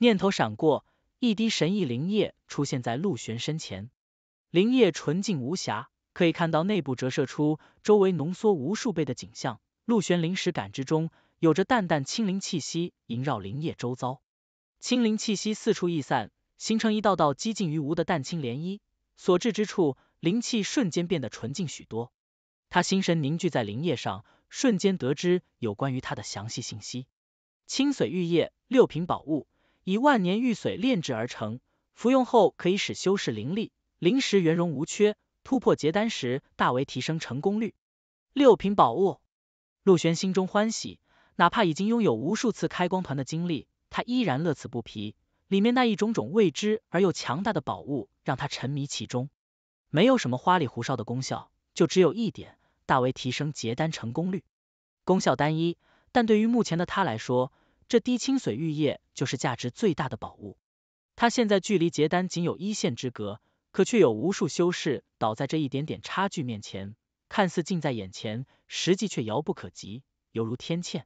念头闪过，一滴神异灵液出现在陆玄身前，灵液纯净无瑕，可以看到内部折射出周围浓缩无数倍的景象。陆玄临时感知中，有着淡淡清灵气息萦绕灵液周遭，清灵气息四处溢散，形成一道道几近于无的淡青涟漪，所至之处灵气瞬间变得纯净许多。他心神凝聚在灵液上，瞬间得知有关于他的详细信息：清水玉液，六品宝物。以万年玉髓炼制而成，服用后可以使修饰灵力，灵石圆融无缺，突破结丹时大为提升成功率。六品宝物，陆玄心中欢喜，哪怕已经拥有无数次开光团的经历，他依然乐此不疲。里面那一种种未知而又强大的宝物，让他沉迷其中。没有什么花里胡哨的功效，就只有一点，大为提升结丹成功率。功效单一，但对于目前的他来说。这滴清水玉液就是价值最大的宝物，他现在距离结丹仅有一线之隔，可却有无数修士倒在这一点点差距面前，看似近在眼前，实际却遥不可及，犹如天堑。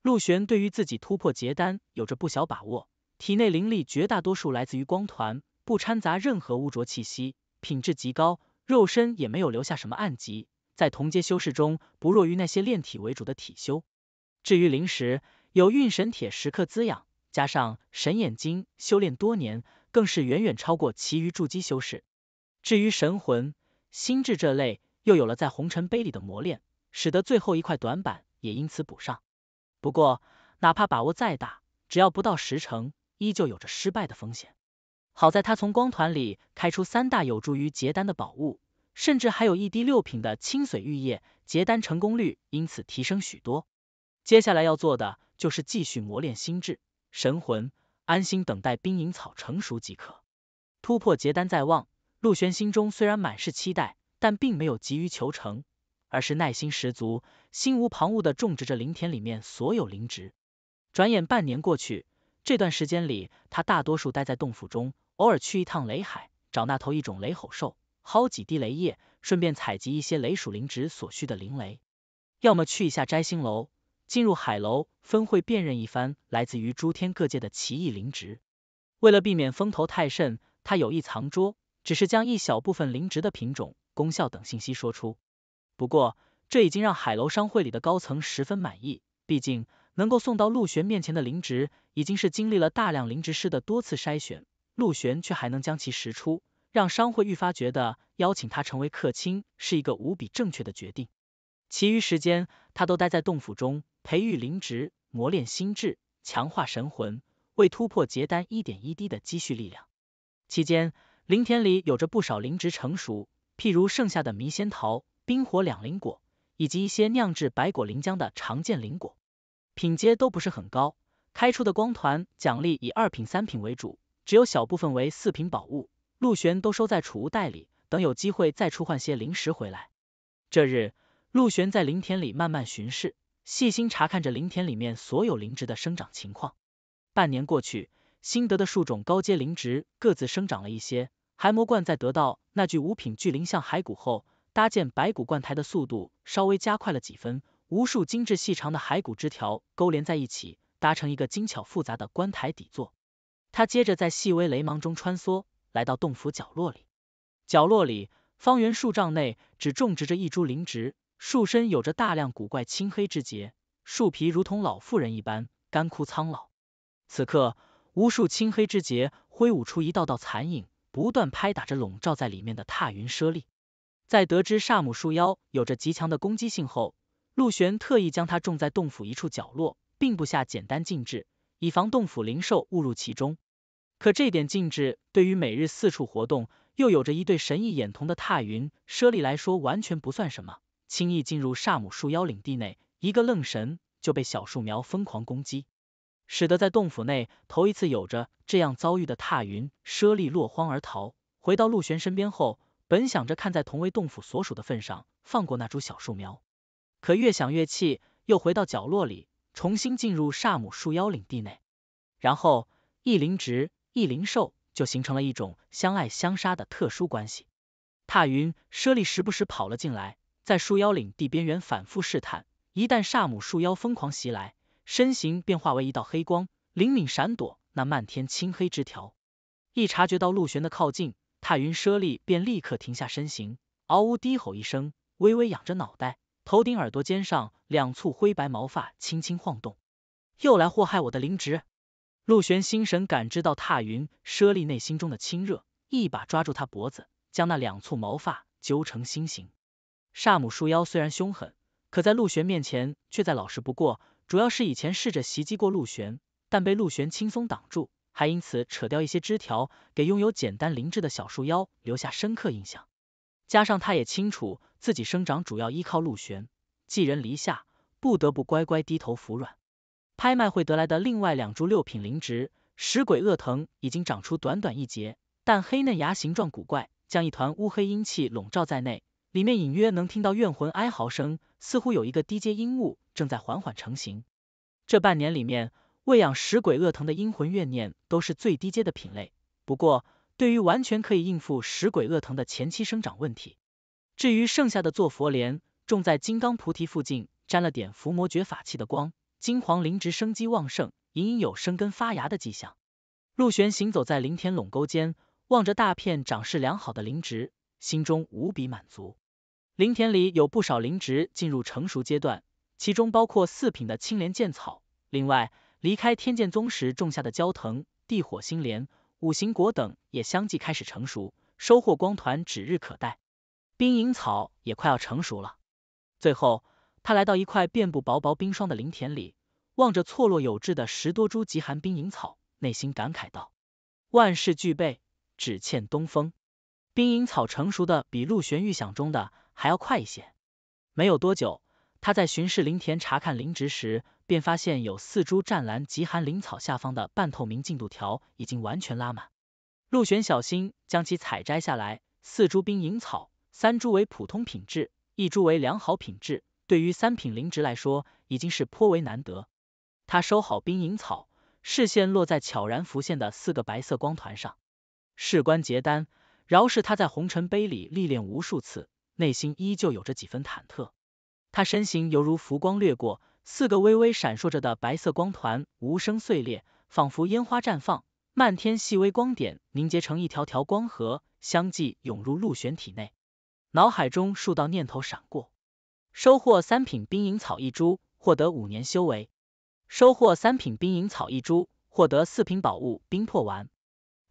陆玄对于自己突破结丹有着不小把握，体内灵力绝大多数来自于光团，不掺杂任何污浊气息，品质极高，肉身也没有留下什么暗疾，在同阶修士中不弱于那些炼体为主的体修。至于灵石。有运神铁时刻滋养，加上神眼睛修炼多年，更是远远超过其余筑基修士。至于神魂、心智这类，又有了在红尘杯里的磨练，使得最后一块短板也因此补上。不过，哪怕把握再大，只要不到十成，依旧有着失败的风险。好在他从光团里开出三大有助于结丹的宝物，甚至还有一滴六品的清髓玉液，结丹成功率因此提升许多。接下来要做的。就是继续磨练心智、神魂，安心等待冰影草成熟即可，突破结丹在望。陆玄心中虽然满是期待，但并没有急于求成，而是耐心十足，心无旁骛的种植着灵田里面所有灵植。转眼半年过去，这段时间里，他大多数待在洞府中，偶尔去一趟雷海，找那头一种雷吼兽，薅几滴雷液，顺便采集一些雷属灵植所需的灵雷，要么去一下摘星楼。进入海楼分会辨认一番来自于诸天各界的奇异灵植，为了避免风头太盛，他有意藏拙，只是将一小部分灵植的品种、功效等信息说出。不过，这已经让海楼商会里的高层十分满意，毕竟能够送到陆玄面前的灵植，已经是经历了大量灵植师的多次筛选，陆玄却还能将其识出，让商会愈发觉得邀请他成为客卿是一个无比正确的决定。其余时间，他都待在洞府中，培育灵植，磨练心智，强化神魂，为突破结丹一点一滴的积蓄力量。期间，林田里有着不少灵植成熟，譬如剩下的迷仙桃、冰火两灵果，以及一些酿制白果灵浆的常见灵果，品阶都不是很高，开出的光团奖励以二品、三品为主，只有小部分为四品宝物。陆玄都收在储物袋里，等有机会再出换些灵石回来。这日。陆玄在灵田里慢慢巡视，细心查看着灵田里面所有灵植的生长情况。半年过去，新得的数种高阶灵植各自生长了一些。海魔冠在得到那具五品巨灵像骸骨后，搭建白骨冠台的速度稍微加快了几分。无数精致细长的骸骨枝条勾连在一起，搭成一个精巧复杂的棺台底座。他接着在细微雷芒中穿梭，来到洞府角落里。角落里，方圆数丈内只种植着一株灵植。树身有着大量古怪青黑之节，树皮如同老妇人一般干枯苍老。此刻，无数青黑之节挥舞出一道道残影，不断拍打着笼罩在里面的踏云舍利。在得知萨姆树妖有着极强的攻击性后，陆玄特意将它种在洞府一处角落，并不下简单禁制，以防洞府灵兽误入其中。可这点禁制对于每日四处活动又有着一对神异眼瞳的踏云舍利来说，完全不算什么。轻易进入萨姆树妖领地内，一个愣神就被小树苗疯狂攻击，使得在洞府内头一次有着这样遭遇的踏云舍利落荒而逃。回到陆玄身边后，本想着看在同为洞府所属的份上，放过那株小树苗，可越想越气，又回到角落里，重新进入萨姆树妖领地内，然后一灵植一灵兽就形成了一种相爱相杀的特殊关系。踏云舍利时不时跑了进来。在树妖领地边缘反复试探，一旦煞母树妖疯狂袭来，身形便化为一道黑光，灵敏闪躲那漫天青黑枝条。一察觉到陆玄的靠近，踏云舍利便立刻停下身形，嗷呜低吼一声，微微仰着脑袋，头顶耳朵尖上两簇灰白毛发轻轻晃动。又来祸害我的灵植！陆玄心神感知到踏云舍利内心中的亲热，一把抓住他脖子，将那两簇毛发揪成心形。萨姆树妖虽然凶狠，可在陆玄面前却再老实不过。主要是以前试着袭击过陆玄，但被陆玄轻松挡住，还因此扯掉一些枝条，给拥有简单灵智的小树妖留下深刻印象。加上他也清楚自己生长主要依靠陆玄，寄人篱下，不得不乖乖低头服软。拍卖会得来的另外两株六品灵植，食鬼恶藤已经长出短短一节，但黑嫩芽形状古怪，将一团乌黑阴气笼罩在内。里面隐约能听到怨魂哀嚎声，似乎有一个低阶阴物正在缓缓成型。这半年里面，喂养食鬼恶藤的阴魂怨念都是最低阶的品类，不过对于完全可以应付食鬼恶藤的前期生长问题。至于剩下的做佛莲，种在金刚菩提附近，沾了点伏魔诀法器的光，金黄灵植生机旺盛，隐隐有生根发芽的迹象。陆玄行走在林田垄沟间，望着大片长势良好的灵植，心中无比满足。林田里有不少灵植进入成熟阶段，其中包括四品的青莲剑草。另外，离开天剑宗时种下的焦藤、地火星莲、五行果等也相继开始成熟，收获光团指日可待。冰影草也快要成熟了。最后，他来到一块遍布薄薄冰霜的林田里，望着错落有致的十多株极寒冰影草，内心感慨道：“万事俱备，只欠东风。”冰影草成熟的比陆玄预想中的。还要快一些。没有多久，他在巡视林田查看灵植时，便发现有四株湛蓝极寒灵草下方的半透明进度条已经完全拉满。陆玄小心将其采摘下来，四株冰影草，三株为普通品质，一株为良好品质。对于三品灵植来说，已经是颇为难得。他收好冰影草，视线落在悄然浮现的四个白色光团上。事关结丹，饶是他在红尘碑里历练无数次。内心依旧有着几分忐忑，他身形犹如浮光掠过，四个微微闪烁着的白色光团无声碎裂，仿佛烟花绽放，漫天细微光点凝结成一条条光河，相继涌入陆玄体内。脑海中数道念头闪过，收获三品冰影草一株，获得五年修为；收获三品冰影草一株，获得四品宝物冰魄丸；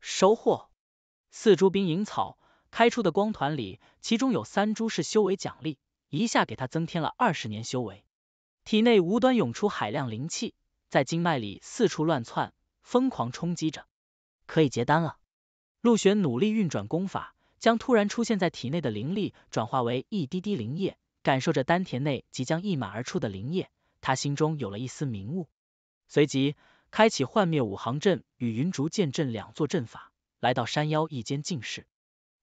收获四株冰影草。开出的光团里，其中有三株是修为奖励，一下给他增添了二十年修为。体内无端涌出海量灵气，在经脉里四处乱窜，疯狂冲击着，可以结丹了。陆玄努力运转功法，将突然出现在体内的灵力转化为一滴滴灵液，感受着丹田内即将溢满而出的灵液，他心中有了一丝明悟。随即开启幻灭五行阵与云竹剑阵两座阵法，来到山腰一间静室。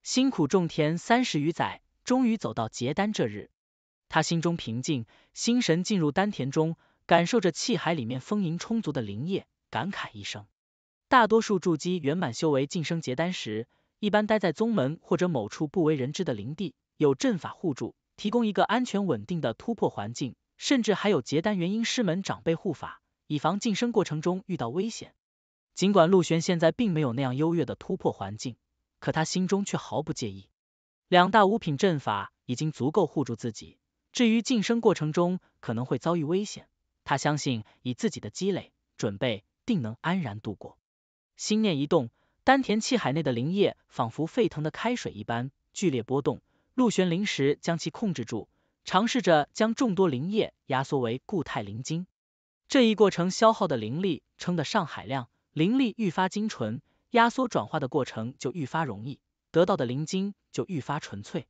辛苦种田三十余载，终于走到结丹这日，他心中平静，心神进入丹田中，感受着气海里面丰盈充足的灵液，感慨一声。大多数筑基圆满修为晋升结丹时，一般待在宗门或者某处不为人知的灵地，有阵法护住，提供一个安全稳定的突破环境，甚至还有结丹元婴师门长辈护法，以防晋升过程中遇到危险。尽管陆玄现在并没有那样优越的突破环境。可他心中却毫不介意，两大五品阵法已经足够护住自己。至于晋升过程中可能会遭遇危险，他相信以自己的积累准备，定能安然度过。心念一动，丹田气海内的灵液仿佛沸腾的开水一般剧烈波动。陆玄灵石将其控制住，尝试着将众多灵液压缩为固态灵晶。这一过程消耗的灵力称得上海量，灵力愈发精纯。压缩转化的过程就愈发容易，得到的灵晶就愈发纯粹。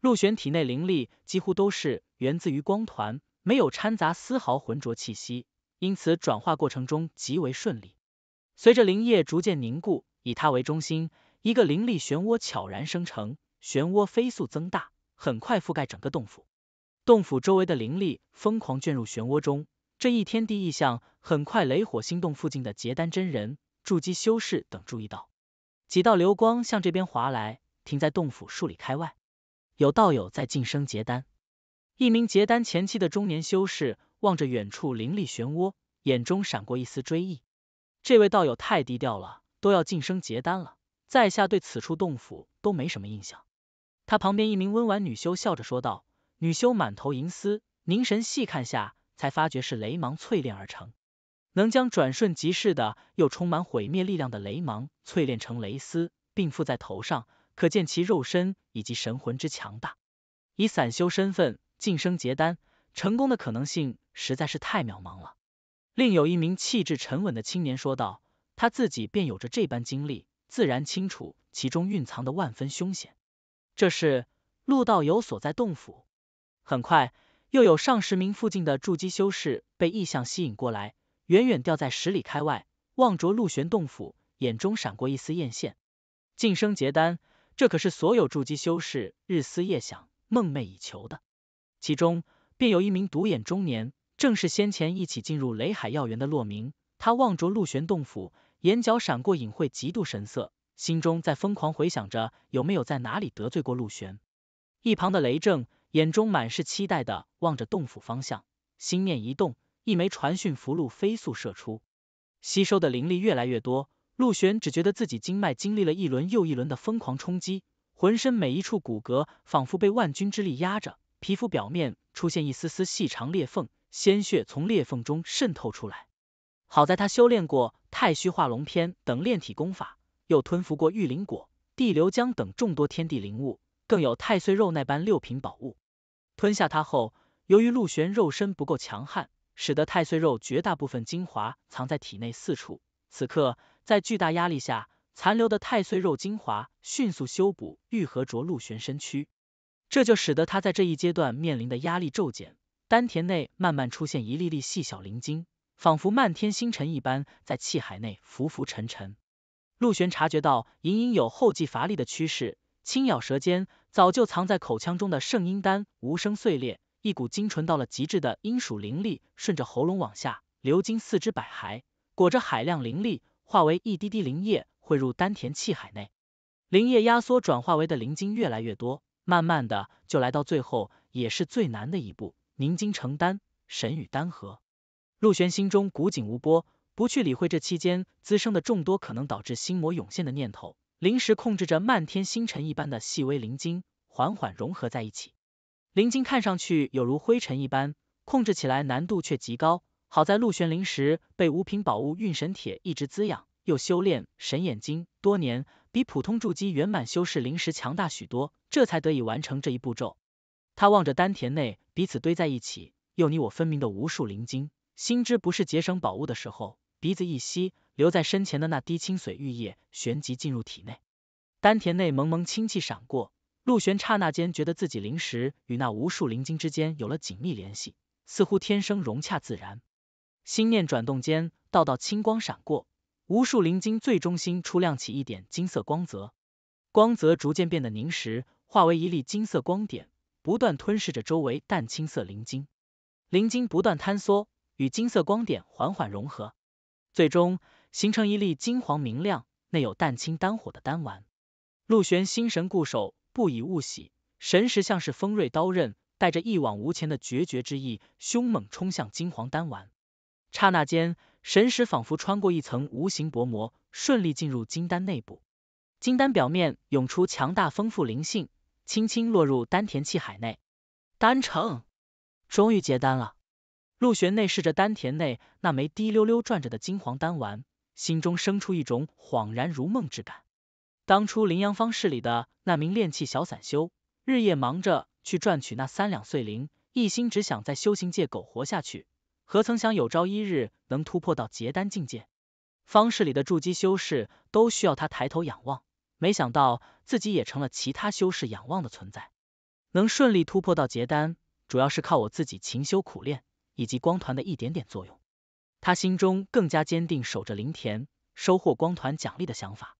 陆玄体内灵力几乎都是源自于光团，没有掺杂丝毫浑浊气息，因此转化过程中极为顺利。随着灵液逐渐凝固，以它为中心，一个灵力漩涡悄然生成，漩涡飞速增大，很快覆盖整个洞府。洞府周围的灵力疯狂卷入漩涡中，这一天地异象很快雷火星洞附近的结丹真人。筑基修士等注意到，几道流光向这边划来，停在洞府数里开外。有道友在晋升结丹，一名结丹前期的中年修士望着远处灵力漩涡，眼中闪过一丝追忆。这位道友太低调了，都要晋升结丹了，在下对此处洞府都没什么印象。他旁边一名温婉女修笑着说道，女修满头银丝，凝神细看下，才发觉是雷芒淬炼而成。能将转瞬即逝的又充满毁灭力量的雷芒淬炼成雷丝，并附在头上，可见其肉身以及神魂之强大。以散修身份晋升结丹，成功的可能性实在是太渺茫了。另有一名气质沉稳的青年说道：“他自己便有着这般经历，自然清楚其中蕴藏的万分凶险。”这是陆道友所在洞府。很快，又有上十名附近的筑基修士被异象吸引过来。远远掉在十里开外，望着陆玄洞府，眼中闪过一丝艳羡。晋升结丹，这可是所有筑基修士日思夜想、梦寐以求的。其中便有一名独眼中年，正是先前一起进入雷海药园的洛明。他望着陆玄洞府，眼角闪过隐晦嫉妒神色，心中在疯狂回想着有没有在哪里得罪过陆玄。一旁的雷正眼中满是期待的望着洞府方向，心念一动。一枚传讯符箓飞速射出，吸收的灵力越来越多，陆玄只觉得自己经脉经历了一轮又一轮的疯狂冲击，浑身每一处骨骼仿佛被万钧之力压着，皮肤表面出现一丝丝细长裂缝，鲜血从裂缝中渗透出来。好在他修炼过《太虚化龙篇》等炼体功法，又吞服过玉灵果、地流浆等众多天地灵物，更有太岁肉那般六品宝物，吞下它后，由于陆玄肉身不够强悍。使得太岁肉绝大部分精华藏在体内四处，此刻在巨大压力下，残留的太岁肉精华迅速修补愈合着陆玄身躯，这就使得他在这一阶段面临的压力骤减，丹田内慢慢出现一粒粒细小灵晶，仿佛漫天星辰一般在气海内浮浮沉沉。陆玄察觉到隐隐有后继乏力的趋势，轻咬舌尖，早就藏在口腔中的圣婴丹无声碎裂。一股精纯到了极致的阴属灵力顺着喉咙往下流经四肢百骸，裹着海量灵力化为一滴滴灵液汇入丹田气海内，灵液压缩转化为的灵晶越来越多，慢慢的就来到最后也是最难的一步，凝精成丹，神与丹合。陆玄心中古井无波，不去理会这期间滋生的众多可能导致心魔涌现的念头，临时控制着漫天星辰一般的细微灵晶，缓缓融合在一起。灵晶看上去有如灰尘一般，控制起来难度却极高。好在陆玄灵石被五品宝物运神铁一直滋养，又修炼神眼睛多年，比普通筑基圆满修士灵石强大许多，这才得以完成这一步骤。他望着丹田内彼此堆在一起又你我分明的无数灵晶，心知不是节省宝物的时候，鼻子一吸，留在身前的那滴清水玉液旋即进入体内，丹田内蒙蒙清气闪过。陆玄刹那间觉得自己灵石与那无数灵晶之间有了紧密联系，似乎天生融洽自然。心念转动间，道道青光闪过，无数灵晶最中心出亮起一点金色光泽，光泽逐渐变得凝实，化为一粒金色光点，不断吞噬着周围淡青色灵晶，灵晶不断坍缩，与金色光点缓缓融合，最终形成一粒金黄明亮、内有淡青丹火的丹丸。陆玄心神固守。不以物喜，神识像是锋锐刀刃，带着一往无前的决绝之意，凶猛冲向金黄丹丸。刹那间，神识仿佛穿过一层无形薄膜，顺利进入金丹内部。金丹表面涌出强大丰富灵性，轻轻落入丹田气海内。丹成，终于结丹了。陆玄内视着丹田内那枚滴溜溜转着的金黄丹丸，心中生出一种恍然如梦之感。当初林阳方士里的那名炼气小散修，日夜忙着去赚取那三两碎灵，一心只想在修行界苟活下去，何曾想有朝一日能突破到结丹境界？方士里的筑基修士都需要他抬头仰望，没想到自己也成了其他修士仰望的存在。能顺利突破到结丹，主要是靠我自己勤修苦练以及光团的一点点作用。他心中更加坚定，守着灵田，收获光团奖励的想法。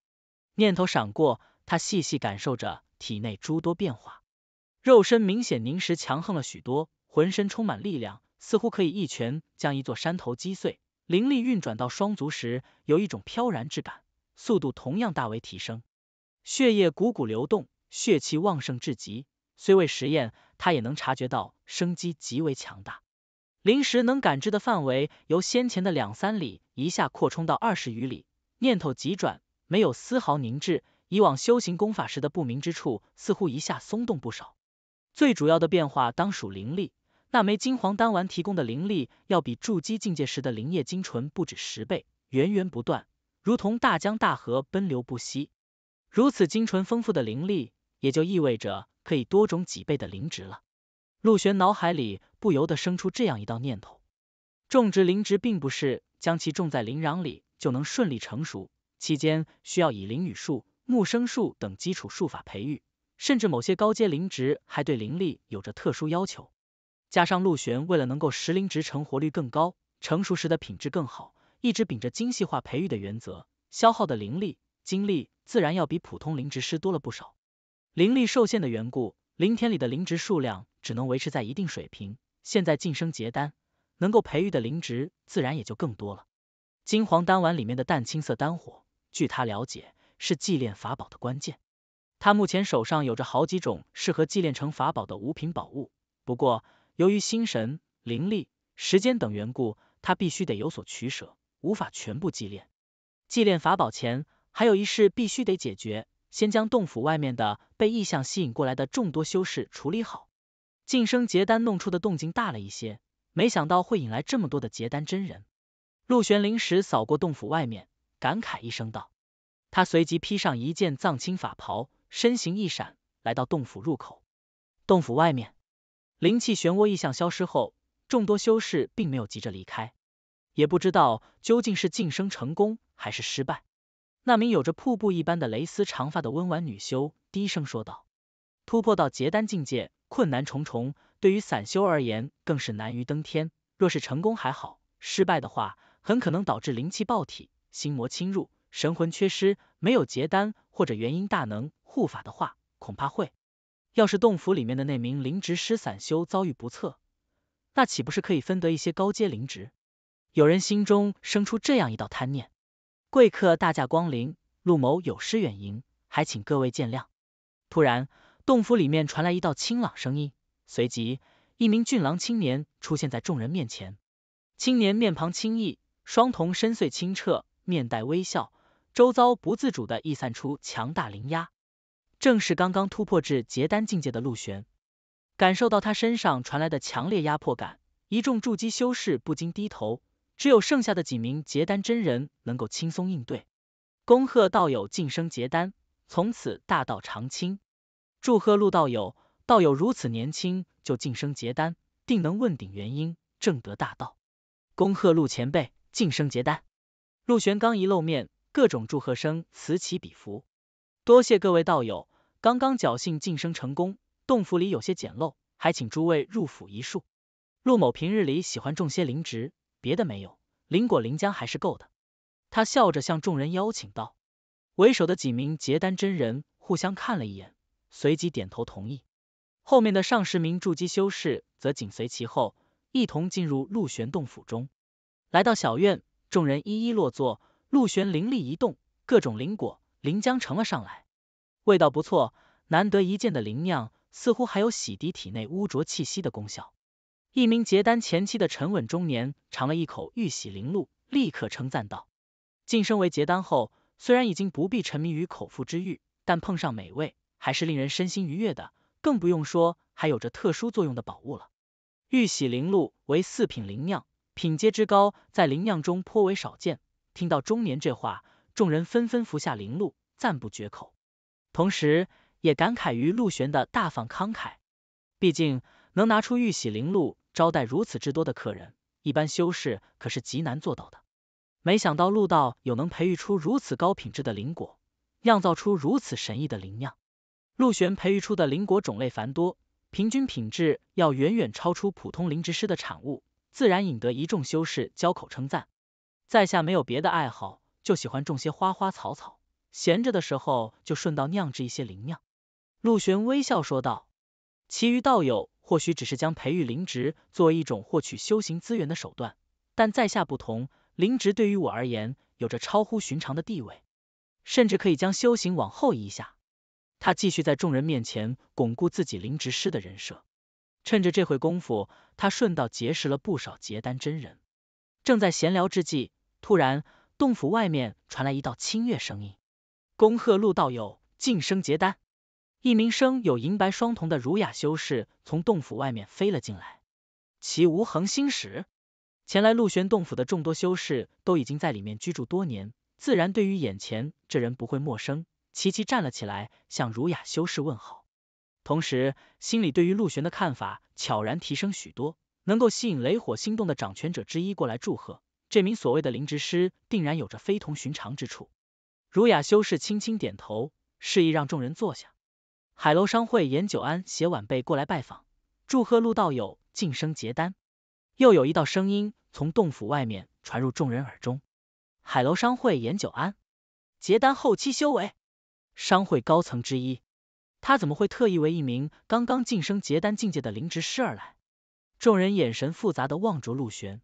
念头闪过，他细细感受着体内诸多变化，肉身明显凝实强横了许多，浑身充满力量，似乎可以一拳将一座山头击碎。灵力运转到双足时，有一种飘然之感，速度同样大为提升。血液汩汩流动，血气旺盛至极，虽未实验，他也能察觉到生机极为强大。灵石能感知的范围由先前的两三里一下扩充到二十余里。念头急转。没有丝毫凝滞，以往修行功法时的不明之处似乎一下松动不少。最主要的变化当属灵力，那枚金黄丹丸提供的灵力要比筑基境界时的灵液精纯不止十倍，源源不断，如同大江大河奔流不息。如此精纯丰富的灵力，也就意味着可以多种几倍的灵植了。陆玄脑海里不由得生出这样一道念头：种植灵植并不是将其种在灵壤里就能顺利成熟。期间需要以灵雨术、木生术等基础术法培育，甚至某些高阶灵植还对灵力有着特殊要求。加上陆玄为了能够使灵植成活率更高，成熟时的品质更好，一直秉着精细化培育的原则，消耗的灵力、精力自然要比普通灵植师多了不少。灵力受限的缘故，灵田里的灵植数量只能维持在一定水平。现在晋升结丹，能够培育的灵植自然也就更多了。金黄丹丸里面的淡青色丹火。据他了解，是祭炼法宝的关键。他目前手上有着好几种适合祭炼成法宝的五品宝物，不过由于心神、灵力、时间等缘故，他必须得有所取舍，无法全部祭炼。祭炼法宝前，还有一事必须得解决：先将洞府外面的被异象吸引过来的众多修士处理好。晋升结丹，弄出的动静大了一些，没想到会引来这么多的结丹真人。陆玄临时扫过洞府外面。感慨一声道，他随即披上一件藏青法袍，身形一闪，来到洞府入口。洞府外面，灵气漩涡异象消失后，众多修士并没有急着离开，也不知道究竟是晋升成功还是失败。那名有着瀑布一般的蕾丝长发的温婉女修低声说道：“突破到结丹境界困难重重，对于散修而言更是难于登天。若是成功还好，失败的话，很可能导致灵气爆体。”心魔侵入，神魂缺失，没有结丹或者元婴大能护法的话，恐怕会。要是洞府里面的那名灵职师散修遭遇不测，那岂不是可以分得一些高阶灵职？有人心中生出这样一道贪念。贵客大驾光临，陆某有失远迎，还请各位见谅。突然，洞府里面传来一道清朗声音，随即一名俊朗青年出现在众人面前。青年面庞清逸，双瞳深邃清澈。面带微笑，周遭不自主的溢散出强大灵压，正是刚刚突破至结丹境界的陆玄。感受到他身上传来的强烈压迫感，一众筑基修士不禁低头，只有剩下的几名结丹真人能够轻松应对。恭贺道友晋升结丹，从此大道长青。祝贺陆道友，道友如此年轻就晋升结丹，定能问鼎元婴，正得大道。恭贺陆前辈晋升结丹。陆玄刚一露面，各种祝贺声此起彼伏。多谢各位道友，刚刚侥幸晋升成功，洞府里有些简陋，还请诸位入府一叙。陆某平日里喜欢种些灵植，别的没有，灵果灵浆还是够的。他笑着向众人邀请道。为首的几名结丹真人互相看了一眼，随即点头同意。后面的上十名筑基修士则紧随其后，一同进入陆玄洞府中。来到小院。众人一一落座，陆玄灵力一动，各种灵果、灵浆盛了上来，味道不错，难得一见的灵酿，似乎还有洗涤体内污浊气息的功效。一名结丹前期的沉稳中年尝了一口玉玺灵露，立刻称赞道：“晋升为结丹后，虽然已经不必沉迷于口腹之欲，但碰上美味还是令人身心愉悦的，更不用说还有着特殊作用的宝物了。”玉玺灵露为四品灵酿。品阶之高，在灵酿中颇为少见。听到中年这话，众人纷纷服下灵露，赞不绝口，同时也感慨于陆玄的大方慷慨。毕竟能拿出玉玺灵露招待如此之多的客人，一般修士可是极难做到的。没想到陆道有能培育出如此高品质的灵果，酿造出如此神异的灵酿。陆玄培育出的灵果种类繁多，平均品质要远远超出普通灵植师的产物。自然引得一众修士交口称赞。在下没有别的爱好，就喜欢种些花花草草，闲着的时候就顺道酿制一些灵酿。陆玄微笑说道。其余道友或许只是将培育灵植作为一种获取修行资源的手段，但在下不同，灵植对于我而言有着超乎寻常的地位，甚至可以将修行往后移一下。他继续在众人面前巩固自己灵植师的人设。趁着这会功夫，他顺道结识了不少结丹真人。正在闲聊之际，突然洞府外面传来一道清月声音：“恭贺陆道友晋升结丹！”一名生有银白双瞳的儒雅修士从洞府外面飞了进来。其无恒心使前来陆玄洞府的众多修士都已经在里面居住多年，自然对于眼前这人不会陌生，齐齐站了起来向儒雅修士问好。同时，心里对于陆玄的看法悄然提升许多。能够吸引雷火心动的掌权者之一过来祝贺，这名所谓的灵职师定然有着非同寻常之处。儒雅修士轻轻点头，示意让众人坐下。海楼商会严九安携晚辈过来拜访，祝贺陆道友晋升结丹。又有一道声音从洞府外面传入众人耳中：海楼商会严九安，结丹后期修为，商会高层之一。他怎么会特意为一名刚刚晋升结丹境界的灵植师而来？众人眼神复杂的望着陆玄，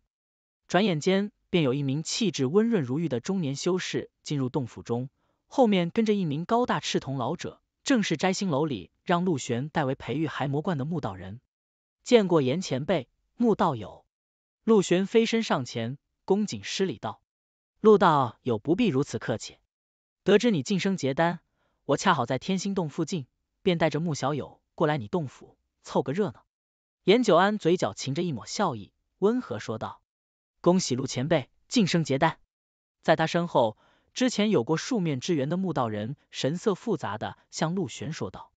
转眼间便有一名气质温润如玉的中年修士进入洞府中，后面跟着一名高大赤瞳老者，正是摘星楼里让陆玄代为培育骸魔罐的木道人。见过严前辈，木道友。陆玄飞身上前，恭敬施礼道：“陆道友不必如此客气。得知你晋升结丹，我恰好在天星洞附近。”便带着穆小友过来你洞府凑个热闹。严九安嘴角噙着一抹笑意，温和说道：“恭喜陆前辈晋升结丹。”在他身后，之前有过数面之缘的穆道人神色复杂的向陆玄说道：“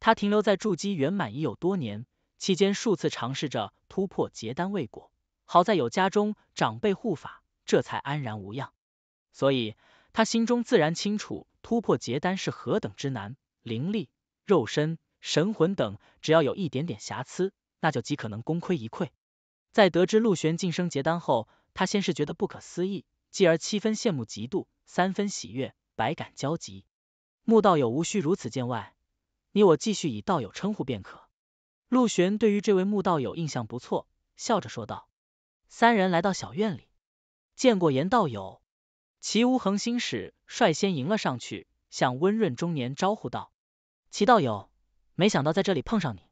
他停留在筑基圆满已有多年，期间数次尝试着突破结丹未果，好在有家中长辈护法，这才安然无恙。所以他心中自然清楚突破结丹是何等之难，灵力。”肉身、神魂等，只要有一点点瑕疵，那就极可能功亏一篑。在得知陆玄晋升结丹后，他先是觉得不可思议，继而七分羡慕嫉妒，三分喜悦，百感交集。穆道友无需如此见外，你我继续以道友称呼便可。陆玄对于这位穆道友印象不错，笑着说道。三人来到小院里，见过严道友。齐无恒心使率先迎了上去，向温润中年招呼道。齐道友，没想到在这里碰上你。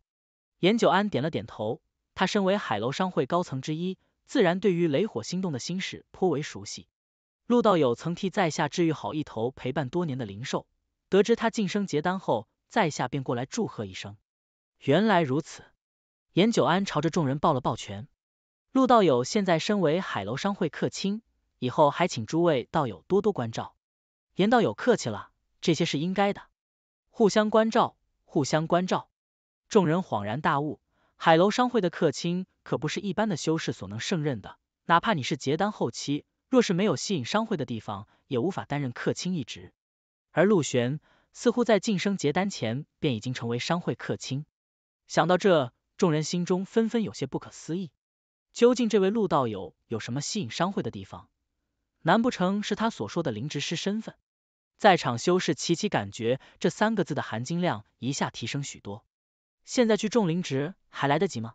严九安点了点头，他身为海楼商会高层之一，自然对于雷火心动的心事颇为熟悉。陆道友曾替在下治愈好一头陪伴多年的灵兽，得知他晋升结丹后，在下便过来祝贺一声。原来如此，严九安朝着众人抱了抱拳。陆道友现在身为海楼商会客卿，以后还请诸位道友多多关照。严道友客气了，这些是应该的。互相关照，互相关照。众人恍然大悟，海楼商会的客卿可不是一般的修士所能胜任的。哪怕你是结丹后期，若是没有吸引商会的地方，也无法担任客卿一职。而陆玄似乎在晋升结丹前便已经成为商会客卿。想到这，众人心中纷纷有些不可思议。究竟这位陆道友有什么吸引商会的地方？难不成是他所说的灵执师身份？在场修士齐齐感觉这三个字的含金量一下提升许多。现在去种灵植还来得及吗？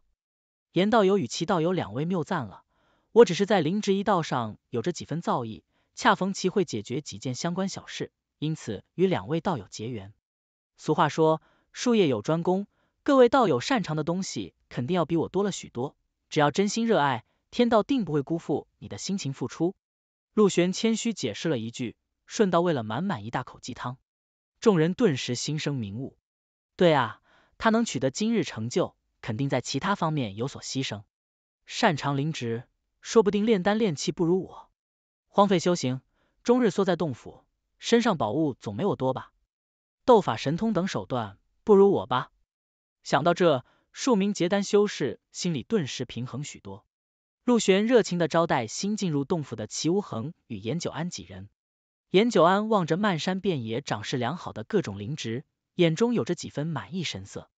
严道友与齐道友两位谬赞了，我只是在灵植一道上有着几分造诣，恰逢其会解决几件相关小事，因此与两位道友结缘。俗话说，术业有专攻，各位道友擅长的东西肯定要比我多了许多。只要真心热爱，天道定不会辜负你的辛勤付出。陆玄谦虚解释了一句。顺道喂了满满一大口鸡汤，众人顿时心生明悟。对啊，他能取得今日成就，肯定在其他方面有所牺牲。擅长灵职，说不定炼丹炼气不如我；荒废修行，终日缩在洞府，身上宝物总没我多吧？斗法神通等手段不如我吧？想到这，数名结丹修士心里顿时平衡许多。陆玄热情的招待新进入洞府的齐无恒与严九安几人。严九安望着漫山遍野长势良好的各种灵植，眼中有着几分满意神色。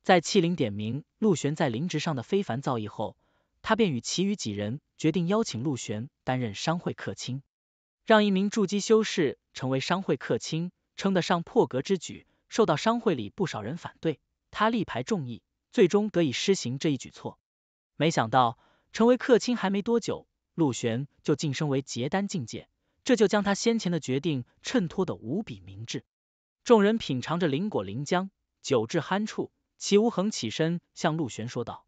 在器灵点名陆玄在灵植上的非凡造诣后，他便与其余几人决定邀请陆玄担任商会客卿。让一名筑基修士成为商会客卿，称得上破格之举，受到商会里不少人反对。他力排众议，最终得以施行这一举措。没想到，成为客卿还没多久，陆玄就晋升为结丹境界。这就将他先前的决定衬托得无比明智。众人品尝着灵果灵浆，酒至酣处，齐无恒起身向陆玄说道：“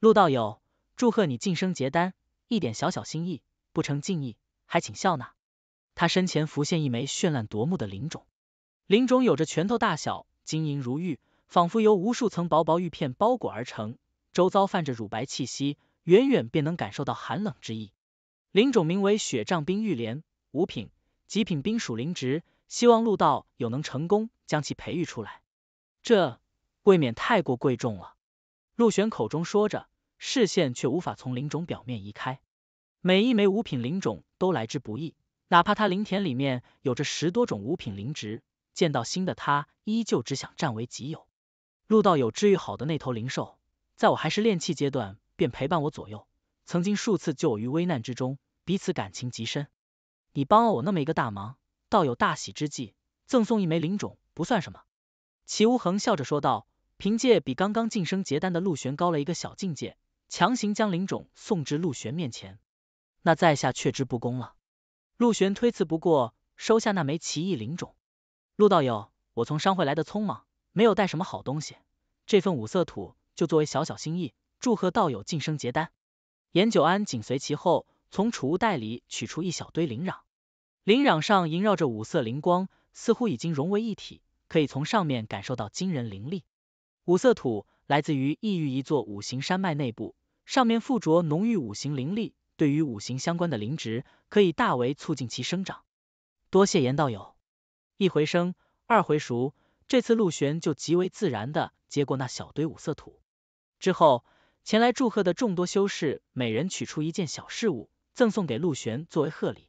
陆道友，祝贺你晋升结丹，一点小小心意，不成敬意，还请笑纳。”他身前浮现一枚绚烂夺目的灵种，灵种有着拳头大小，晶莹如玉，仿佛由无数层薄薄玉片包裹而成，周遭泛着乳白气息，远远便能感受到寒冷之意。灵种名为雪杖冰玉莲。五品极品冰属灵植，希望陆道友能成功将其培育出来，这未免太过贵重了。陆玄口中说着，视线却无法从灵种表面移开。每一枚五品灵种都来之不易，哪怕他灵田里面有着十多种五品灵植，见到新的他依旧只想占为己有。陆道友治愈好的那头灵兽，在我还是炼气阶段便陪伴我左右，曾经数次救我于危难之中，彼此感情极深。你帮了我那么一个大忙，道友大喜之际赠送一枚灵种不算什么。齐无恒笑着说道，凭借比刚刚晋升结丹的陆玄高了一个小境界，强行将灵种送至陆玄面前。那在下却之不恭了。陆玄推辞不过，收下那枚奇异灵种。陆道友，我从商会来的匆忙，没有带什么好东西，这份五色土就作为小小心意，祝贺道友晋升结丹。严九安紧随其后。从储物袋里取出一小堆灵壤，灵壤上萦绕着五色灵光，似乎已经融为一体，可以从上面感受到惊人灵力。五色土来自于异域一座五行山脉内部，上面附着浓郁五行灵力，对于五行相关的灵植可以大为促进其生长。多谢严道友，一回生，二回熟，这次陆玄就极为自然的接过那小堆五色土。之后，前来祝贺的众多修士每人取出一件小事物。赠送给陆玄作为贺礼，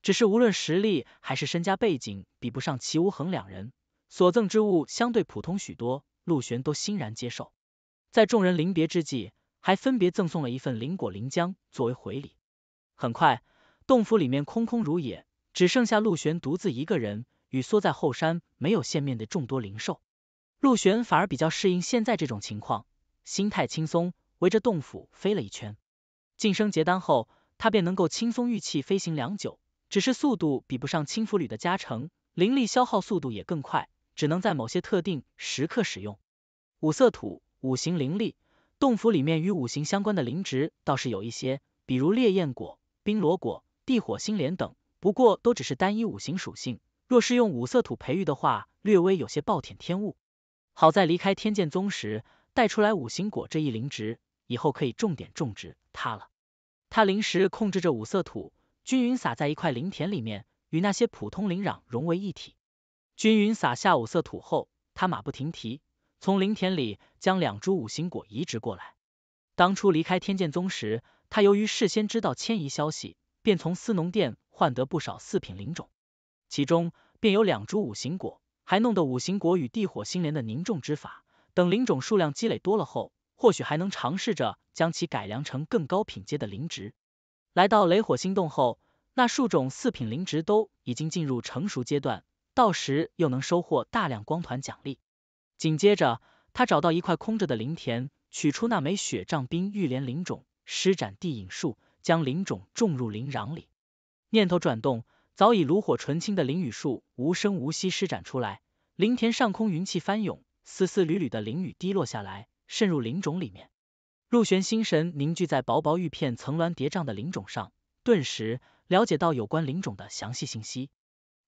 只是无论实力还是身家背景，比不上齐无恒两人，所赠之物相对普通许多。陆玄都欣然接受，在众人临别之际，还分别赠送了一份灵果灵浆作为回礼。很快，洞府里面空空如也，只剩下陆玄独自一个人，与缩在后山没有见面的众多灵兽。陆玄反而比较适应现在这种情况，心态轻松，围着洞府飞了一圈。晋升结丹后。他便能够轻松御气飞行良久，只是速度比不上轻浮旅的加成，灵力消耗速度也更快，只能在某些特定时刻使用。五色土、五行灵力，洞府里面与五行相关的灵植倒是有一些，比如烈焰果、冰罗果、地火星莲等，不过都只是单一五行属性，若是用五色土培育的话，略微有些暴殄天物。好在离开天剑宗时带出来五行果这一灵植，以后可以重点种植它了。他临时控制着五色土，均匀撒在一块灵田里面，与那些普通灵壤融为一体。均匀撒下五色土后，他马不停蹄从灵田里将两株五行果移植过来。当初离开天剑宗时，他由于事先知道迁移消息，便从司农殿换得不少四品灵种，其中便有两株五行果，还弄得五行果与地火星莲的凝重之法等灵种数量积累多了后。或许还能尝试着将其改良成更高品阶的灵植。来到雷火星洞后，那数种四品灵植都已经进入成熟阶段，到时又能收获大量光团奖励。紧接着，他找到一块空着的灵田，取出那枚雪杖冰玉莲灵种，施展地引术，将灵种种入灵壤里。念头转动，早已炉火纯青的灵雨术无声无息施展出来，灵田上空云气翻涌，丝丝缕缕的灵雨滴落下来。渗入灵种里面，陆玄心神凝聚在薄薄玉片层峦叠嶂的灵种上，顿时了解到有关灵种的详细信息。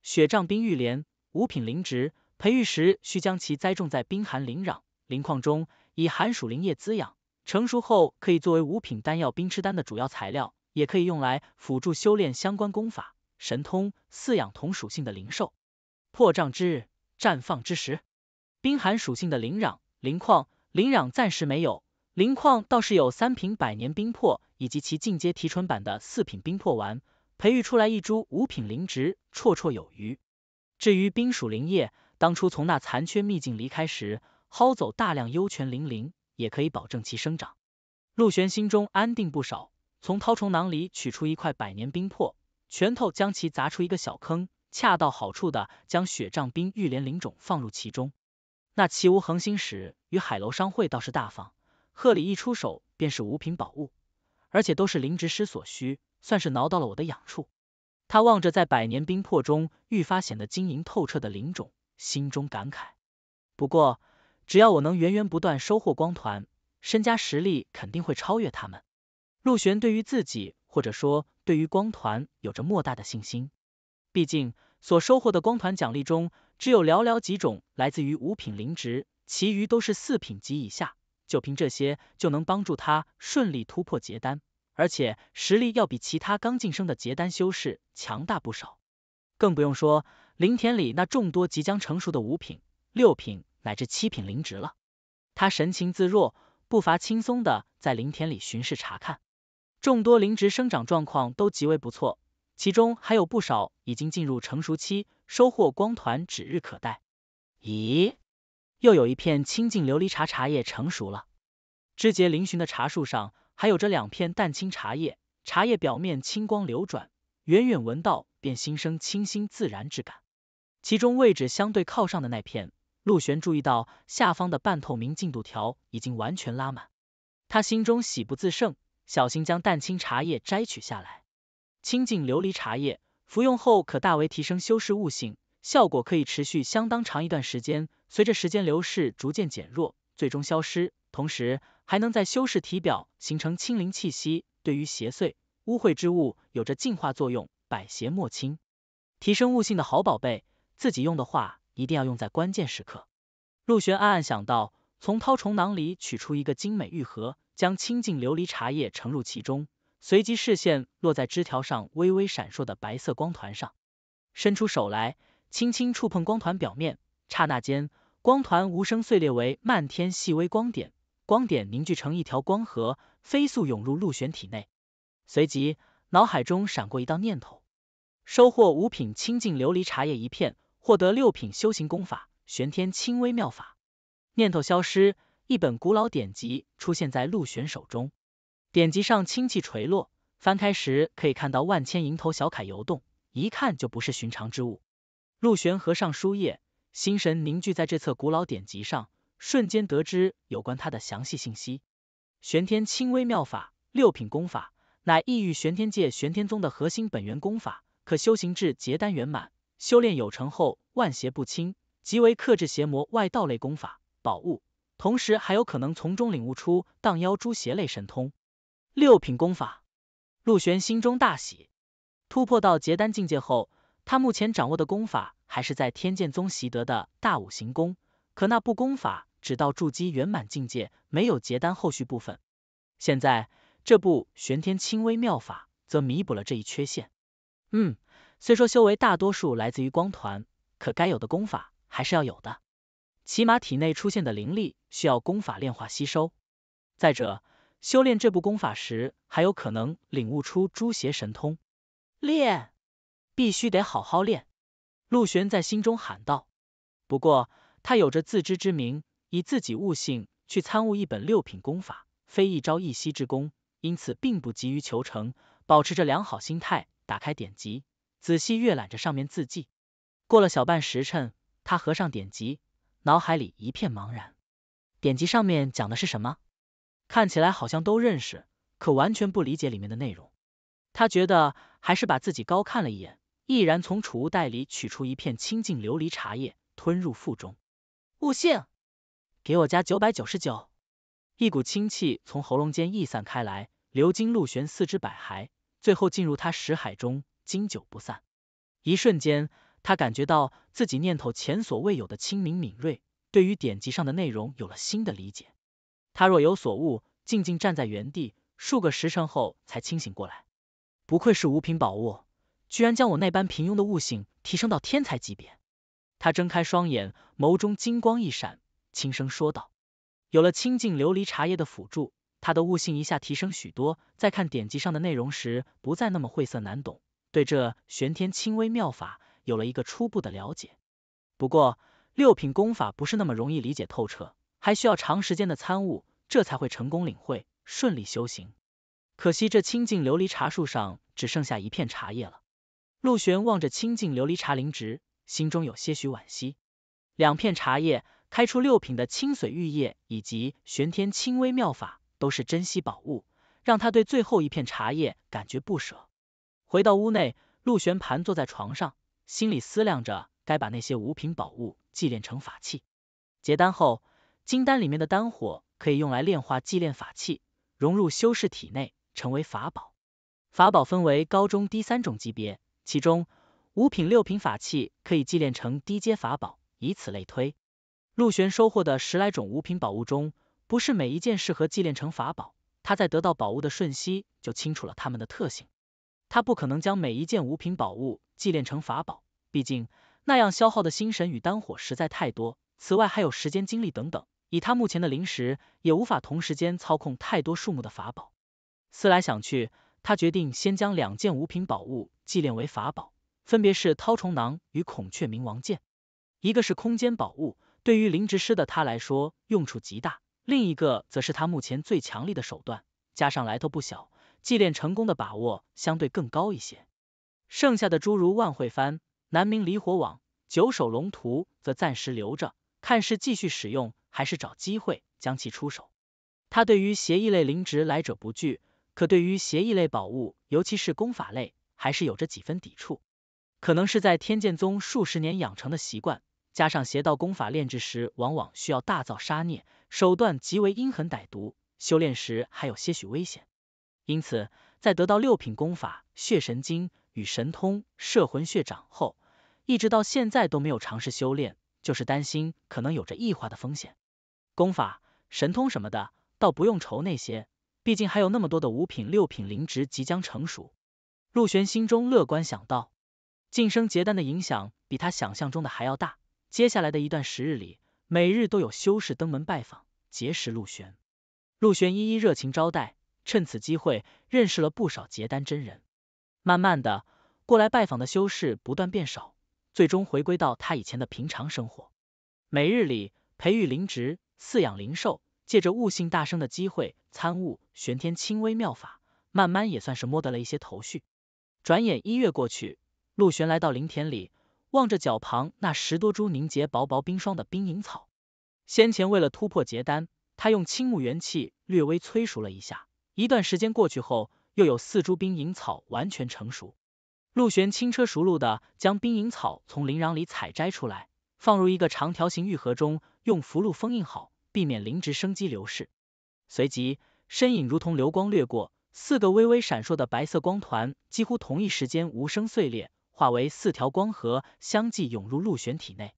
雪仗冰玉莲，五品灵植，培育时需将其栽种在冰寒灵壤、灵矿中，以寒暑灵液滋养。成熟后可以作为五品丹药冰吃丹的主要材料，也可以用来辅助修炼相关功法、神通，饲养同属性的灵兽。破障之日，绽放之时，冰寒属性的灵壤、灵矿。灵壤暂时没有，灵矿倒是有三品百年冰魄，以及其进阶提纯版的四品冰魄丸，培育出来一株五品灵植绰绰有余。至于冰属灵液，当初从那残缺秘境离开时，薅走大量幽泉灵灵，也可以保证其生长。陆玄心中安定不少，从掏虫囊里取出一块百年冰魄，拳头将其砸出一个小坑，恰到好处的将雪仗冰玉莲灵种放入其中。那奇无恒星使与海楼商会倒是大方，贺礼一出手便是五品宝物，而且都是灵植师所需，算是挠到了我的痒处。他望着在百年冰魄中愈发显得晶莹透彻的灵种，心中感慨。不过，只要我能源源不断收获光团，身家实力肯定会超越他们。陆玄对于自己，或者说对于光团，有着莫大的信心。毕竟，所收获的光团奖励中。只有寥寥几种来自于五品灵植，其余都是四品及以下。就凭这些，就能帮助他顺利突破结丹，而且实力要比其他刚晋升的结丹修士强大不少。更不用说灵田里那众多即将成熟的五品、六品乃至七品灵植了。他神情自若，步伐轻松的在灵田里巡视查看，众多灵植生长状况都极为不错。其中还有不少已经进入成熟期，收获光团指日可待。咦，又有一片清净琉璃茶茶叶成熟了，枝节嶙峋的茶树上还有着两片淡青茶叶，茶叶表面青光流转，远远闻到便心生清新自然之感。其中位置相对靠上的那片，陆玄注意到下方的半透明进度条已经完全拉满，他心中喜不自胜，小心将淡青茶叶摘取下来。清净琉璃茶叶，服用后可大为提升修饰悟性，效果可以持续相当长一段时间，随着时间流逝逐渐减弱，最终消失。同时还能在修饰体表形成清灵气息，对于邪祟、污秽之物有着净化作用，百邪莫侵。提升悟性的好宝贝，自己用的话一定要用在关键时刻。陆玄暗暗想到，从掏虫囊里取出一个精美玉盒，将清净琉璃茶叶盛入其中。随即视线落在枝条上微微闪烁的白色光团上，伸出手来，轻轻触碰光团表面，刹那间，光团无声碎裂为漫天细微光点，光点凝聚成一条光河，飞速涌入陆玄体内。随即脑海中闪过一道念头，收获五品清净琉璃茶叶一片，获得六品修行功法玄天轻微妙法。念头消失，一本古老典籍出现在陆玄手中。典籍上清气垂落，翻开时可以看到万千蝇头小楷游动，一看就不是寻常之物。陆玄合上书页，心神凝聚在这册古老典籍上，瞬间得知有关它的详细信息。玄天清微妙法，六品功法，乃异域玄天界玄天宗的核心本源功法，可修行至结丹圆满。修炼有成后，万邪不侵，即为克制邪魔外道类功法宝物，同时还有可能从中领悟出荡妖诛邪类神通。六品功法，陆玄心中大喜。突破到结丹境界后，他目前掌握的功法还是在天剑宗习得的大五行功，可那部功法只到筑基圆满境界，没有结丹后续部分。现在这部玄天轻微妙法则弥补了这一缺陷。嗯，虽说修为大多数来自于光团，可该有的功法还是要有的，起码体内出现的灵力需要功法炼化吸收。再者。修炼这部功法时，还有可能领悟出诛邪神通。练，必须得好好练。陆玄在心中喊道。不过他有着自知之明，以自己悟性去参悟一本六品功法，非一朝一夕之功，因此并不急于求成，保持着良好心态，打开典籍，仔细阅览着上面字迹。过了小半时辰，他合上典籍，脑海里一片茫然。典籍上面讲的是什么？看起来好像都认识，可完全不理解里面的内容。他觉得还是把自己高看了一眼，毅然从储物袋里取出一片清净琉璃茶叶，吞入腹中。悟性，给我加九百九十九！一股清气从喉咙间溢散开来，流经陆玄四肢百骸，最后进入他识海中，经久不散。一瞬间，他感觉到自己念头前所未有的清明敏锐，对于典籍上的内容有了新的理解。他若有所悟，静静站在原地，数个时辰后才清醒过来。不愧是五品宝物，居然将我那般平庸的悟性提升到天才级别。他睁开双眼，眸中金光一闪，轻声说道：“有了清净琉璃茶叶的辅助，他的悟性一下提升许多。在看典籍上的内容时，不再那么晦涩难懂，对这玄天轻微妙法有了一个初步的了解。不过六品功法不是那么容易理解透彻。”还需要长时间的参悟，这才会成功领会，顺利修行。可惜这清净琉璃茶树上只剩下一片茶叶了。陆玄望着清净琉璃茶灵植，心中有些许惋惜。两片茶叶开出六品的清水玉叶，以及玄天轻微妙法，都是珍稀宝物，让他对最后一片茶叶感觉不舍。回到屋内，陆玄盘坐在床上，心里思量着该把那些五品宝物祭炼成法器，结丹后。金丹里面的丹火可以用来炼化祭炼法器，融入修士体内成为法宝。法宝分为高中低三种级别，其中五品、六品法器可以祭炼成低阶法宝，以此类推。陆玄收获的十来种五品宝物中，不是每一件适合祭炼成法宝。他在得到宝物的瞬息就清楚了它们的特性，他不可能将每一件五品宝物祭炼成法宝，毕竟那样消耗的心神与丹火实在太多。此外还有时间、精力等等。以他目前的灵识，也无法同时间操控太多数目的法宝。思来想去，他决定先将两件五品宝物祭炼为法宝，分别是掏虫囊与孔雀冥王剑。一个是空间宝物，对于灵植师的他来说用处极大；另一个则是他目前最强力的手段，加上来头不小，祭炼成功的把握相对更高一些。剩下的诸如万会幡、南明离火网、九首龙图，则暂时留着，看是继续使用。还是找机会将其出手。他对于邪异类灵值来者不拒，可对于邪异类宝物，尤其是功法类，还是有着几分抵触。可能是在天剑宗数十年养成的习惯，加上邪道功法炼制时往往需要大造杀孽，手段极为阴狠歹毒，修炼时还有些许危险。因此，在得到六品功法《血神经》与神通《摄魂血掌》后，一直到现在都没有尝试修炼，就是担心可能有着异化的风险。功法、神通什么的，倒不用愁那些，毕竟还有那么多的五品、六品灵植即将成熟。陆玄心中乐观想到，晋升结丹的影响比他想象中的还要大。接下来的一段时日里，每日都有修士登门拜访，结识陆玄。陆玄一一热情招待，趁此机会认识了不少结丹真人。慢慢的，过来拜访的修士不断变少，最终回归到他以前的平常生活。每日里培育灵植。饲养灵兽，借着悟性大升的机会参悟玄天轻微妙法，慢慢也算是摸得了一些头绪。转眼一月过去，陆玄来到灵田里，望着脚旁那十多株凝结薄薄冰霜的冰萤草。先前为了突破结丹，他用青木元气略微催熟了一下。一段时间过去后，又有四株冰萤草完全成熟。陆玄轻车熟路地将冰萤草从灵壤里采摘出来，放入一个长条形玉盒中。用符箓封印好，避免灵值生机流逝。随即身影如同流光掠过，四个微微闪烁的白色光团几乎同一时间无声碎裂，化为四条光河，相继涌入陆玄体内。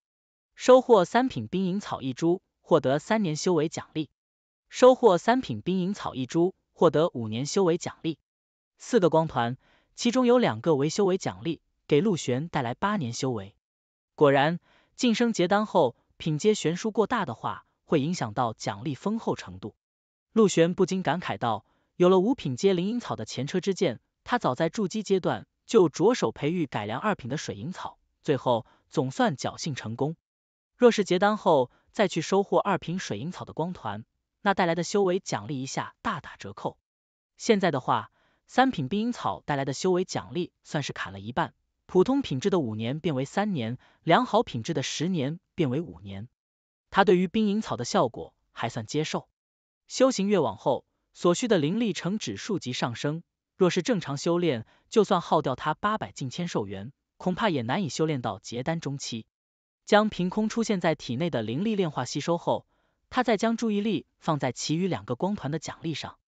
收获三品冰影草一株，获得三年修为奖励；收获三品冰影草一株，获得五年修为奖励。四个光团，其中有两个为修为奖励，给陆玄带来八年修为。果然，晋升结丹后。品阶悬殊过大的话，会影响到奖励丰厚程度。陆玄不禁感慨道：“有了五品阶灵银草的前车之鉴，他早在筑基阶段就着手培育改良二品的水银草，最后总算侥幸成功。若是结单后再去收获二品水银草的光团，那带来的修为奖励一下大打折扣。现在的话，三品冰银草带来的修为奖励算是砍了一半。”普通品质的五年变为三年，良好品质的十年变为五年。他对于冰银草的效果还算接受。修行越往后，所需的灵力呈指数级上升。若是正常修炼，就算耗掉他八百近千寿元，恐怕也难以修炼到结丹中期。将凭空出现在体内的灵力炼化吸收后，他再将注意力放在其余两个光团的奖励上。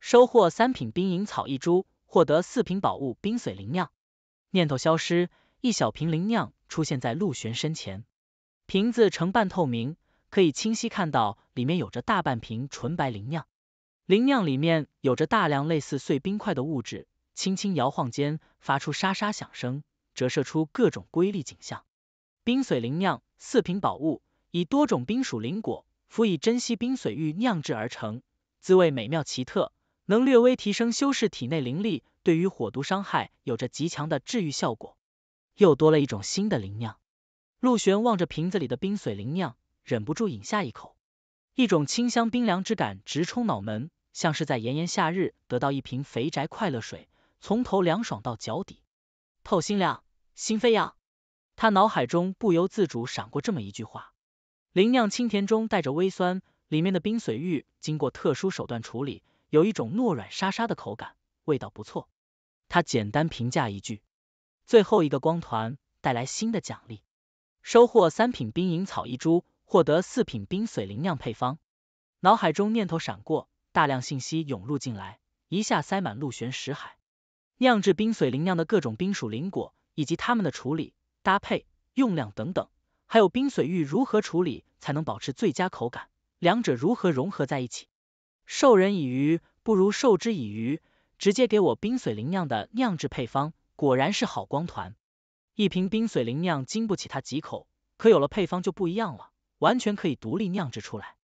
收获三品冰银草一株，获得四品宝物冰髓灵酿。念头消失，一小瓶灵酿出现在陆玄身前，瓶子呈半透明，可以清晰看到里面有着大半瓶纯白灵酿。灵酿里面有着大量类似碎冰块的物质，轻轻摇晃间发出沙沙响声，折射出各种瑰丽景象。冰水灵酿，四品宝物，以多种冰属灵果辅以珍稀冰水玉酿制而成，滋味美妙奇特，能略微提升修饰体内灵力。对于火毒伤害有着极强的治愈效果，又多了一种新的灵酿。陆玄望着瓶子里的冰水灵酿，忍不住饮下一口，一种清香冰凉之感直冲脑门，像是在炎炎夏日得到一瓶肥宅快乐水，从头凉爽到脚底，透心凉，心飞扬。他脑海中不由自主闪过这么一句话：灵酿清甜中带着微酸，里面的冰水玉经过特殊手段处理，有一种糯软沙沙的口感，味道不错。他简单评价一句：“最后一个光团带来新的奖励，收获三品冰银草一株，获得四品冰水灵酿配方。”脑海中念头闪过，大量信息涌入进来，一下塞满陆玄识海。酿制冰水灵酿的各种冰属灵果以及它们的处理、搭配、用量等等，还有冰水玉如何处理才能保持最佳口感，两者如何融合在一起。授人以鱼，不如授之以渔。直接给我冰水灵酿的酿制配方，果然是好光团。一瓶冰水灵酿经不起他几口，可有了配方就不一样了，完全可以独立酿制出来。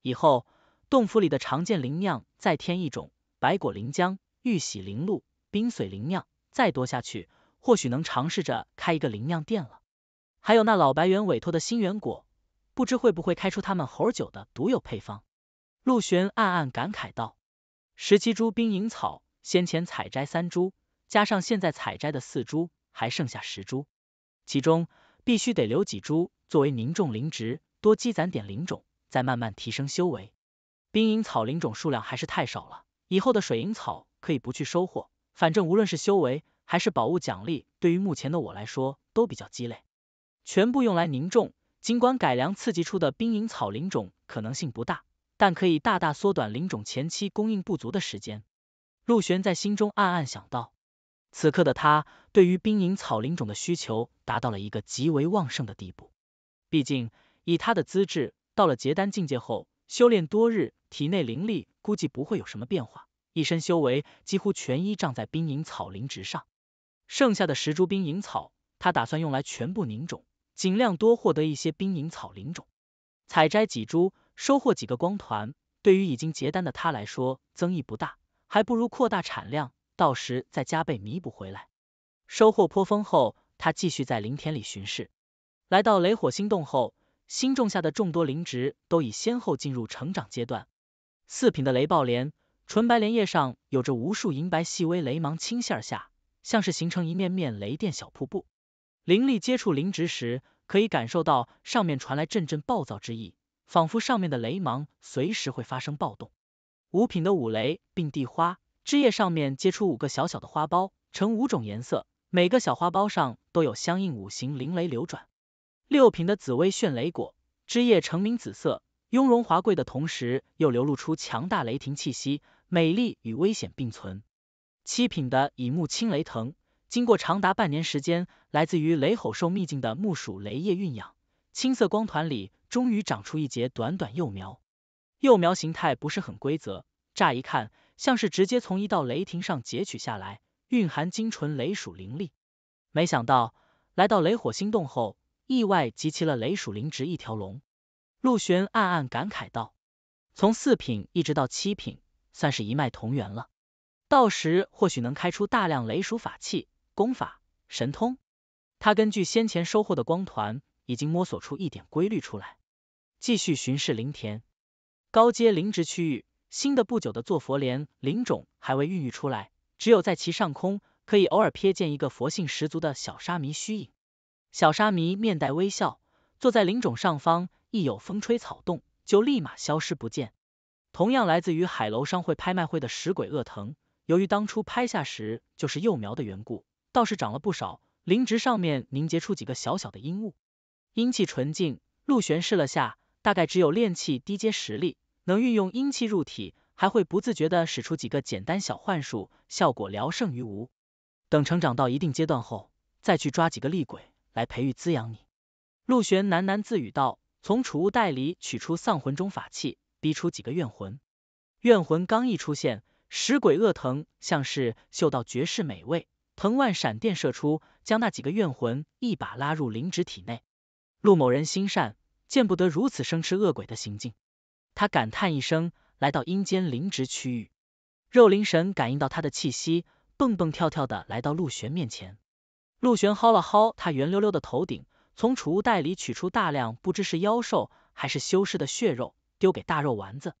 以后洞府里的常见灵酿再添一种白果灵浆、玉玺灵露、冰水灵酿，再多下去，或许能尝试着开一个灵酿店了。还有那老白猿委托的心源果，不知会不会开出他们猴酒的独有配方。陆玄暗暗感慨道：“十七株冰银草。”先前采摘三株，加上现在采摘的四株，还剩下十株。其中必须得留几株作为凝种灵植，多积攒点灵种，再慢慢提升修为。冰银草灵种数量还是太少了，以后的水银草可以不去收获，反正无论是修为还是宝物奖励，对于目前的我来说都比较鸡肋，全部用来凝种。尽管改良刺激出的冰银草灵种可能性不大，但可以大大缩短灵种前期供应不足的时间。陆玄在心中暗暗想到，此刻的他对于冰银草灵种的需求达到了一个极为旺盛的地步。毕竟以他的资质，到了结丹境界后，修炼多日，体内灵力估计不会有什么变化，一身修为几乎全依仗在冰银草灵植上。剩下的十株冰银草，他打算用来全部凝种，尽量多获得一些冰银草灵种。采摘几株，收获几个光团，对于已经结丹的他来说，增益不大。还不如扩大产量，到时再加倍弥补回来。收获颇丰后，他继续在林田里巡视。来到雷火星洞后，新种下的众多灵植都已先后进入成长阶段。四品的雷暴莲，纯白莲叶上有着无数银白细微雷芒倾泻而下，像是形成一面面雷电小瀑布。灵力接触灵植时，可以感受到上面传来阵阵暴躁之意，仿佛上面的雷芒随时会发生暴动。五品的五雷并蒂花，枝叶上面结出五个小小的花苞，呈五种颜色，每个小花苞上都有相应五行灵雷流转。六品的紫薇炫雷果，枝叶呈明紫色，雍容华贵的同时又流露出强大雷霆气息，美丽与危险并存。七品的乙木青雷藤，经过长达半年时间，来自于雷吼兽秘境的木属雷叶酝养，青色光团里终于长出一节短短幼苗。幼苗形态不是很规则，乍一看像是直接从一道雷霆上截取下来，蕴含精纯雷属灵力。没想到来到雷火星洞后，意外集齐了雷属灵植一条龙。陆玄暗暗感慨道：“从四品一直到七品，算是一脉同源了。到时或许能开出大量雷属法器、功法、神通。”他根据先前收获的光团，已经摸索出一点规律出来，继续巡视灵田。高阶灵植区域，新的不久的坐佛莲灵种还未孕育出来，只有在其上空可以偶尔瞥见一个佛性十足的小沙弥虚影。小沙弥面带微笑，坐在灵种上方，一有风吹草动就立马消失不见。同样来自于海楼商会拍卖会的食鬼恶藤，由于当初拍下时就是幼苗的缘故，倒是长了不少灵植，上面凝结出几个小小的阴雾，阴气纯净。陆玄试了下，大概只有炼气低阶实力。能运用阴气入体，还会不自觉地使出几个简单小幻术，效果聊胜于无。等成长到一定阶段后，再去抓几个厉鬼来培育滋养你。陆玄喃喃自语道，从储物袋里取出丧魂中法器，逼出几个怨魂。怨魂刚一出现，食鬼恶藤像是嗅到绝世美味，藤蔓闪电射出，将那几个怨魂一把拉入灵植体内。陆某人心善，见不得如此生吃恶鬼的行径。他感叹一声，来到阴间灵植区域，肉灵神感应到他的气息，蹦蹦跳跳的来到陆玄面前。陆玄薅了薅他圆溜溜的头顶，从储物袋里取出大量不知是妖兽还是修士的血肉，丢给大肉丸子。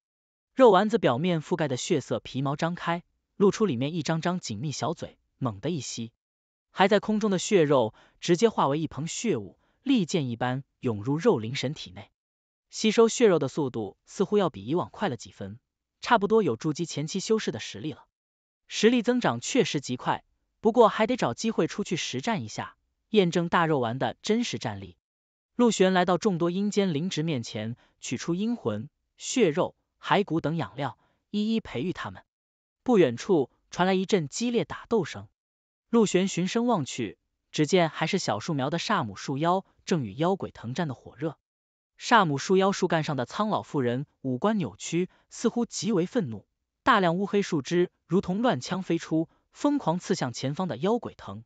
肉丸子表面覆盖的血色皮毛张开，露出里面一张张紧密小嘴，猛地一吸，还在空中的血肉直接化为一捧血雾，利剑一般涌入肉灵神体内。吸收血肉的速度似乎要比以往快了几分，差不多有筑基前期修士的实力了。实力增长确实极快，不过还得找机会出去实战一下，验证大肉丸的真实战力。陆玄来到众多阴间灵植面前，取出阴魂、血肉、骸骨等养料，一一培育他们。不远处传来一阵激烈打斗声，陆玄循声望去，只见还是小树苗的煞母树妖正与妖鬼藤战的火热。萨姆树妖树干上的苍老妇人五官扭曲，似乎极为愤怒。大量乌黑树枝如同乱枪飞出，疯狂刺向前方的妖鬼藤。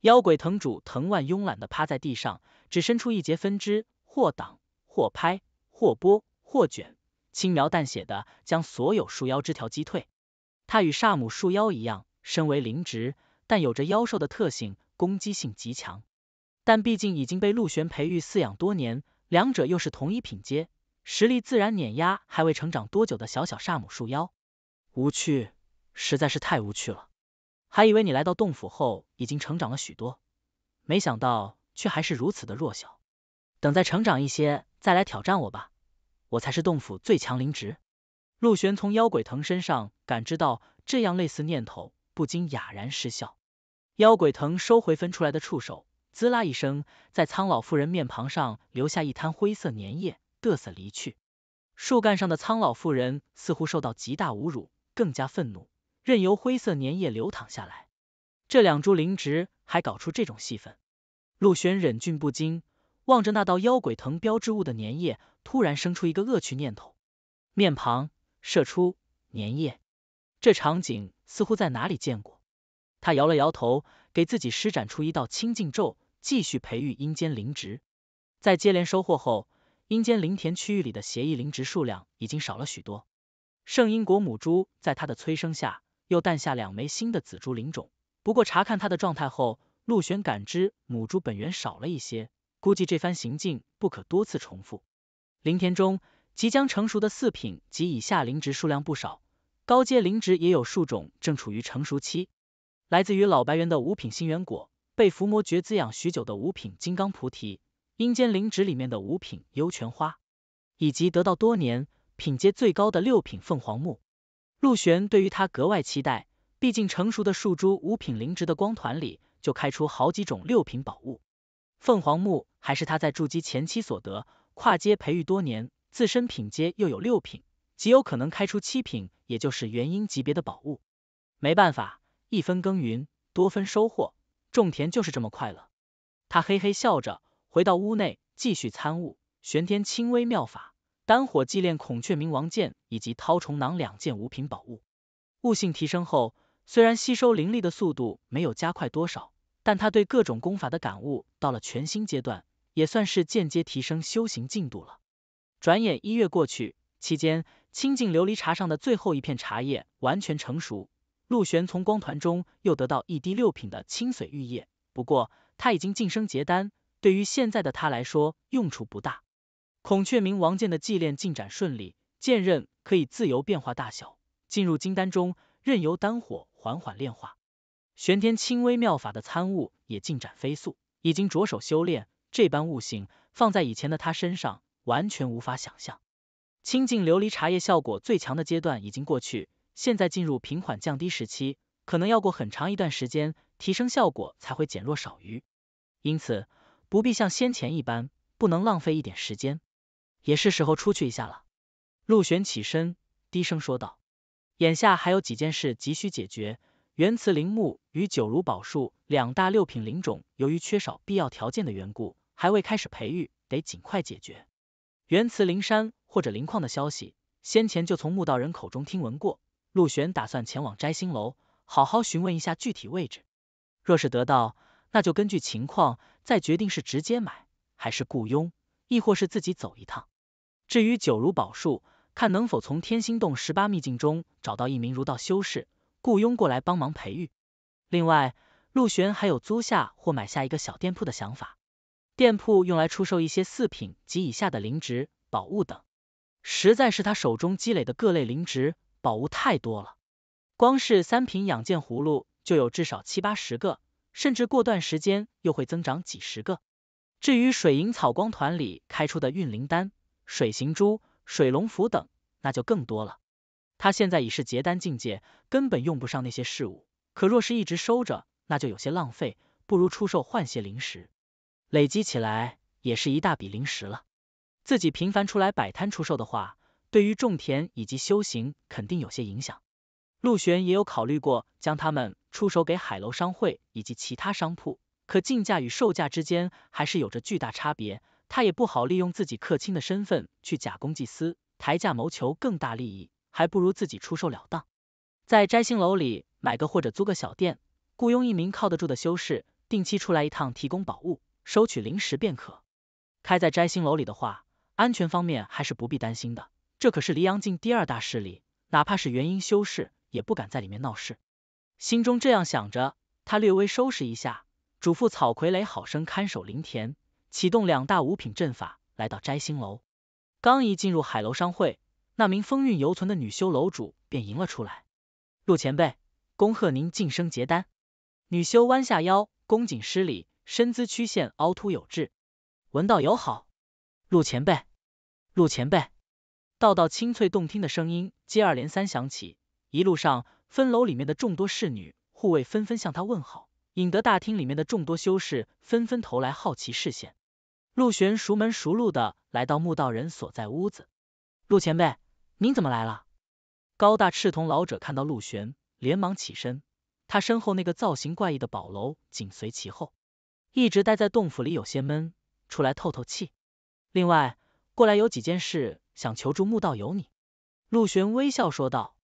妖鬼藤主藤蔓慵懒地趴在地上，只伸出一截分支，或挡，或拍，或拨，或卷，轻描淡写地将所有树妖枝条击退。他与萨姆树妖一样，身为灵植，但有着妖兽的特性，攻击性极强。但毕竟已经被陆玄培育饲养多年。两者又是同一品阶，实力自然碾压还未成长多久的小小煞母树妖。无趣，实在是太无趣了。还以为你来到洞府后已经成长了许多，没想到却还是如此的弱小。等再成长一些再来挑战我吧，我才是洞府最强灵植。陆玄从妖鬼藤身上感知到这样类似念头，不禁哑然失笑。妖鬼藤收回分出来的触手。滋啦一声，在苍老妇人面庞上留下一滩灰色粘液，嘚瑟离去。树干上的苍老妇人似乎受到极大侮辱，更加愤怒，任由灰色粘液流淌下来。这两株灵植还搞出这种戏份，陆轩忍俊不禁，望着那道妖鬼藤标志物的粘液，突然生出一个恶趣念头，面庞射出粘液，这场景似乎在哪里见过？他摇了摇头，给自己施展出一道清净咒。继续培育阴间灵植，在接连收获后，阴间灵田区域里的协议灵植数量已经少了许多。圣英国母猪在它的催生下，又诞下两枚新的紫珠灵种。不过查看它的状态后，陆玄感知母猪本源少了一些，估计这番行径不可多次重复。灵田中即将成熟的四品及以下灵植数量不少，高阶灵植也有数种正处于成熟期。来自于老白猿的五品星元果。被伏魔诀滋养许久的五品金刚菩提，阴间灵植里面的五品幽泉花，以及得到多年品阶最高的六品凤凰木，陆玄对于他格外期待。毕竟成熟的树株五品灵植的光团里，就开出好几种六品宝物。凤凰木还是他在筑基前期所得，跨阶培育多年，自身品阶又有六品，极有可能开出七品，也就是元婴级别的宝物。没办法，一分耕耘，多分收获。种田就是这么快乐，他嘿嘿笑着回到屋内，继续参悟玄天轻微妙法，丹火祭炼孔雀明王剑以及掏虫囊两件五品宝物。悟性提升后，虽然吸收灵力的速度没有加快多少，但他对各种功法的感悟到了全新阶段，也算是间接提升修行进度了。转眼一月过去，期间清净琉璃茶上的最后一片茶叶完全成熟。陆玄从光团中又得到一滴六品的清髓玉液，不过他已经晋升结丹，对于现在的他来说用处不大。孔雀明王剑的祭炼进展顺利，剑刃可以自由变化大小，进入金丹中，任由丹火缓缓炼化。玄天轻微妙法的参悟也进展飞速，已经着手修炼。这般悟性放在以前的他身上，完全无法想象。清净琉璃茶叶效果最强的阶段已经过去。现在进入平缓降低时期，可能要过很长一段时间，提升效果才会减弱少于，因此不必像先前一般，不能浪费一点时间。也是时候出去一下了。陆玄起身，低声说道：“眼下还有几件事急需解决。原磁灵木与九如宝树两大六品灵种，由于缺少必要条件的缘故，还未开始培育，得尽快解决。原磁灵山或者灵矿的消息，先前就从墓道人口中听闻过。”陆玄打算前往摘星楼，好好询问一下具体位置。若是得到，那就根据情况再决定是直接买，还是雇佣，亦或是自己走一趟。至于九如宝树，看能否从天星洞十八秘境中找到一名儒道修士，雇佣过来帮忙培育。另外，陆玄还有租下或买下一个小店铺的想法，店铺用来出售一些四品及以下的灵植、宝物等。实在是他手中积累的各类灵植。宝物太多了，光是三品养剑葫芦就有至少七八十个，甚至过段时间又会增长几十个。至于水银草光团里开出的运灵丹、水行珠、水龙符等，那就更多了。他现在已是结丹境界，根本用不上那些事物，可若是一直收着，那就有些浪费，不如出售换些灵石，累积起来也是一大笔灵石了。自己频繁出来摆摊出售的话，对于种田以及修行肯定有些影响，陆玄也有考虑过将他们出手给海楼商会以及其他商铺，可进价与售价之间还是有着巨大差别，他也不好利用自己客卿的身份去假公济私抬价谋求更大利益，还不如自己出售了当，在摘星楼里买个或者租个小店，雇佣一名靠得住的修士，定期出来一趟提供宝物，收取零食便可。开在摘星楼里的话，安全方面还是不必担心的。这可是离阳境第二大势力，哪怕是元婴修士也不敢在里面闹事。心中这样想着，他略微收拾一下，嘱咐草傀儡好生看守林田，启动两大五品阵法，来到摘星楼。刚一进入海楼商会，那名风韵犹存的女修楼主便迎了出来：“陆前辈，恭贺您晋升结丹！”女修弯下腰，恭谨施礼，身姿曲线凹凸有致。文道友好，陆前辈，陆前辈。道道清脆动听的声音接二连三响起，一路上分楼里面的众多侍女护卫纷纷向他问好，引得大厅里面的众多修士纷纷投来好奇视线。陆玄熟门熟路的来到墓道人所在屋子，陆前辈，您怎么来了？高大赤瞳老者看到陆玄，连忙起身，他身后那个造型怪异的宝楼紧随其后。一直待在洞府里有些闷，出来透透气。另外，过来有几件事。想求助墓道友，你陆玄微笑说道：“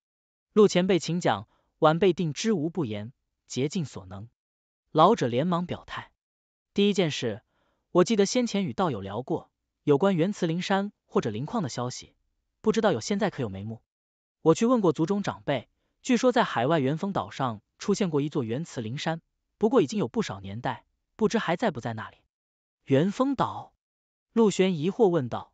陆前辈，请讲，晚辈定知无不言，竭尽所能。”老者连忙表态：“第一件事，我记得先前与道友聊过有关元磁灵山或者灵矿的消息，不知道有现在可有眉目？我去问过族中长辈，据说在海外元丰岛上出现过一座元磁灵山，不过已经有不少年代，不知还在不在那里。”元丰岛，陆玄疑惑问道。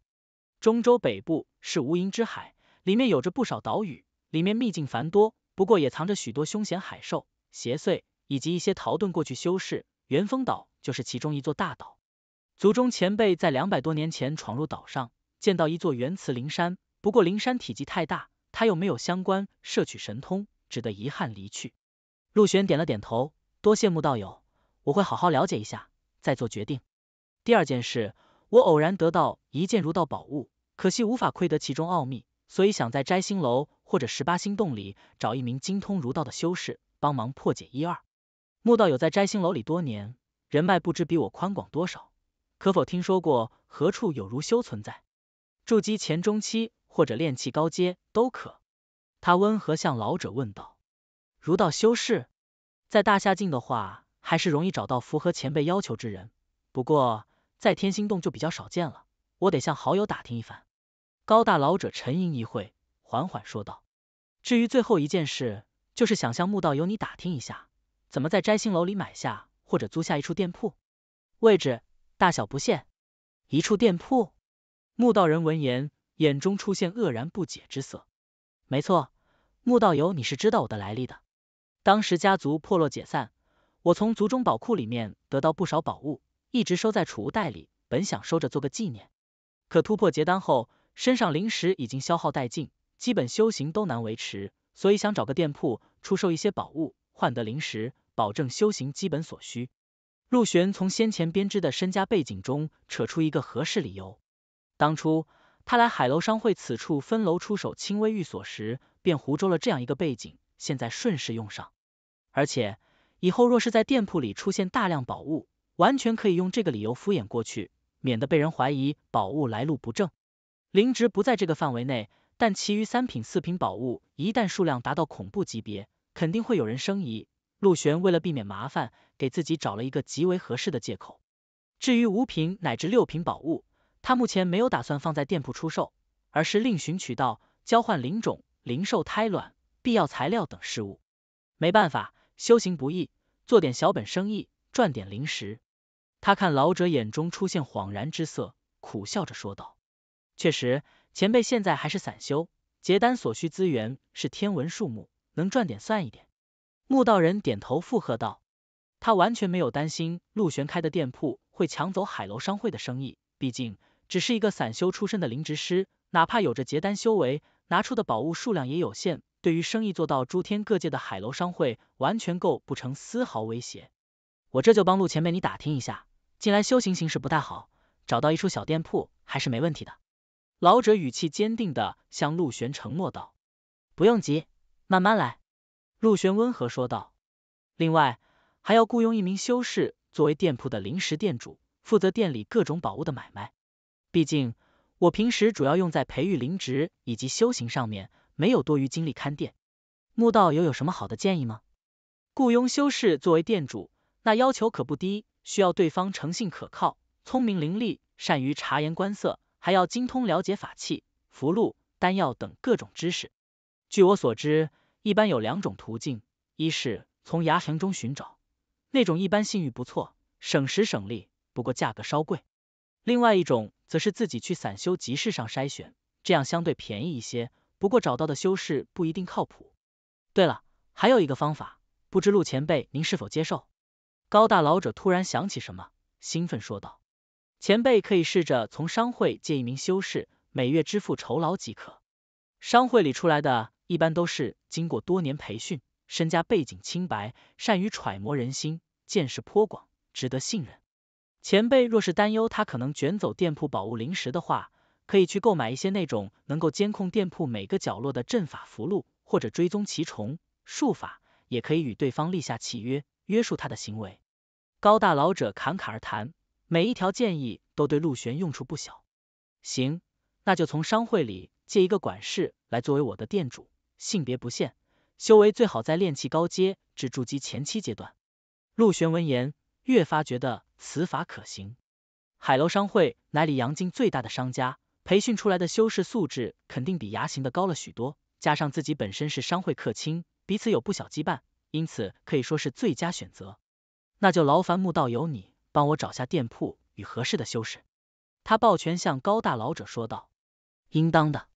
中州北部是无垠之海，里面有着不少岛屿，里面秘境繁多，不过也藏着许多凶险海兽、邪祟，以及一些逃遁过去修士。元丰岛就是其中一座大岛，族中前辈在两百多年前闯入岛上，见到一座元磁灵山，不过灵山体积太大，他又没有相关摄取神通，只得遗憾离去。陆玄点了点头，多谢穆道友，我会好好了解一下，再做决定。第二件事。我偶然得到一件儒道宝物，可惜无法窥得其中奥秘，所以想在摘星楼或者十八星洞里找一名精通儒道的修士帮忙破解一二。穆道友在摘星楼里多年，人脉不知比我宽广多少，可否听说过何处有儒修存在？筑基前中期或者炼气高阶都可。他温和向老者问道：“儒道修士在大夏境的话，还是容易找到符合前辈要求之人。不过。”在天星洞就比较少见了，我得向好友打听一番。高大老者沉吟一会，缓缓说道：“至于最后一件事，就是想向木道友你打听一下，怎么在摘星楼里买下或者租下一处店铺，位置、大小不限。一处店铺。”木道人闻言，眼中出现愕然不解之色。没错，木道友你是知道我的来历的。当时家族破落解散，我从族中宝库里面得到不少宝物。一直收在储物袋里，本想收着做个纪念，可突破结丹后，身上灵石已经消耗殆尽，基本修行都难维持，所以想找个店铺出售一些宝物，换得灵石，保证修行基本所需。陆玄从先前编织的身家背景中扯出一个合适理由，当初他来海楼商会此处分楼出手轻微玉锁时，便湖州了这样一个背景，现在顺势用上，而且以后若是在店铺里出现大量宝物。完全可以用这个理由敷衍过去，免得被人怀疑宝物来路不正。灵值不在这个范围内，但其余三品、四品宝物一旦数量达到恐怖级别，肯定会有人生疑。陆玄为了避免麻烦，给自己找了一个极为合适的借口。至于五品乃至六品宝物，他目前没有打算放在店铺出售，而是另寻渠道交换灵种、灵兽胎卵、必要材料等事物。没办法，修行不易，做点小本生意。赚点零食，他看老者眼中出现恍然之色，苦笑着说道：“确实，前辈现在还是散修，结丹所需资源是天文数目，能赚点算一点。”木道人点头附和道：“他完全没有担心陆玄开的店铺会抢走海楼商会的生意，毕竟只是一个散修出身的灵职师，哪怕有着结丹修为，拿出的宝物数量也有限，对于生意做到诸天各界的海楼商会，完全构不成丝毫威胁。”我这就帮陆前辈你打听一下，近来修行形势不太好，找到一处小店铺还是没问题的。老者语气坚定的向陆玄承诺道：“不用急，慢慢来。”陆玄温和说道。另外还要雇佣一名修士作为店铺的临时店主，负责店里各种宝物的买卖。毕竟我平时主要用在培育灵植以及修行上面，没有多余精力看店。穆道友有什么好的建议吗？雇佣修士作为店主。那要求可不低，需要对方诚信可靠、聪明伶俐、善于察言观色，还要精通了解法器、符箓、丹药等各种知识。据我所知，一般有两种途径：一是从牙行中寻找，那种一般信誉不错，省时省力，不过价格稍贵；另外一种则是自己去散修集市上筛选，这样相对便宜一些，不过找到的修士不一定靠谱。对了，还有一个方法，不知陆前辈您是否接受？高大老者突然想起什么，兴奋说道：“前辈可以试着从商会借一名修士，每月支付酬劳即可。商会里出来的一般都是经过多年培训，身家背景清白，善于揣摩人心，见识颇广，值得信任。前辈若是担忧他可能卷走店铺宝物、灵石的话，可以去购买一些那种能够监控店铺每个角落的阵法符箓，或者追踪其虫术法，也可以与对方立下契约，约束他的行为。”高大老者侃侃而谈，每一条建议都对陆玄用处不小。行，那就从商会里借一个管事来作为我的店主，性别不限，修为最好在炼气高阶至筑基前期阶段。陆玄闻言，越发觉得此法可行。海楼商会乃里阳境最大的商家，培训出来的修士素质肯定比牙行的高了许多。加上自己本身是商会客卿，彼此有不小羁绊，因此可以说是最佳选择。那就劳烦穆道友，你帮我找下店铺与合适的修士。他抱拳向高大老者说道：“应当的。”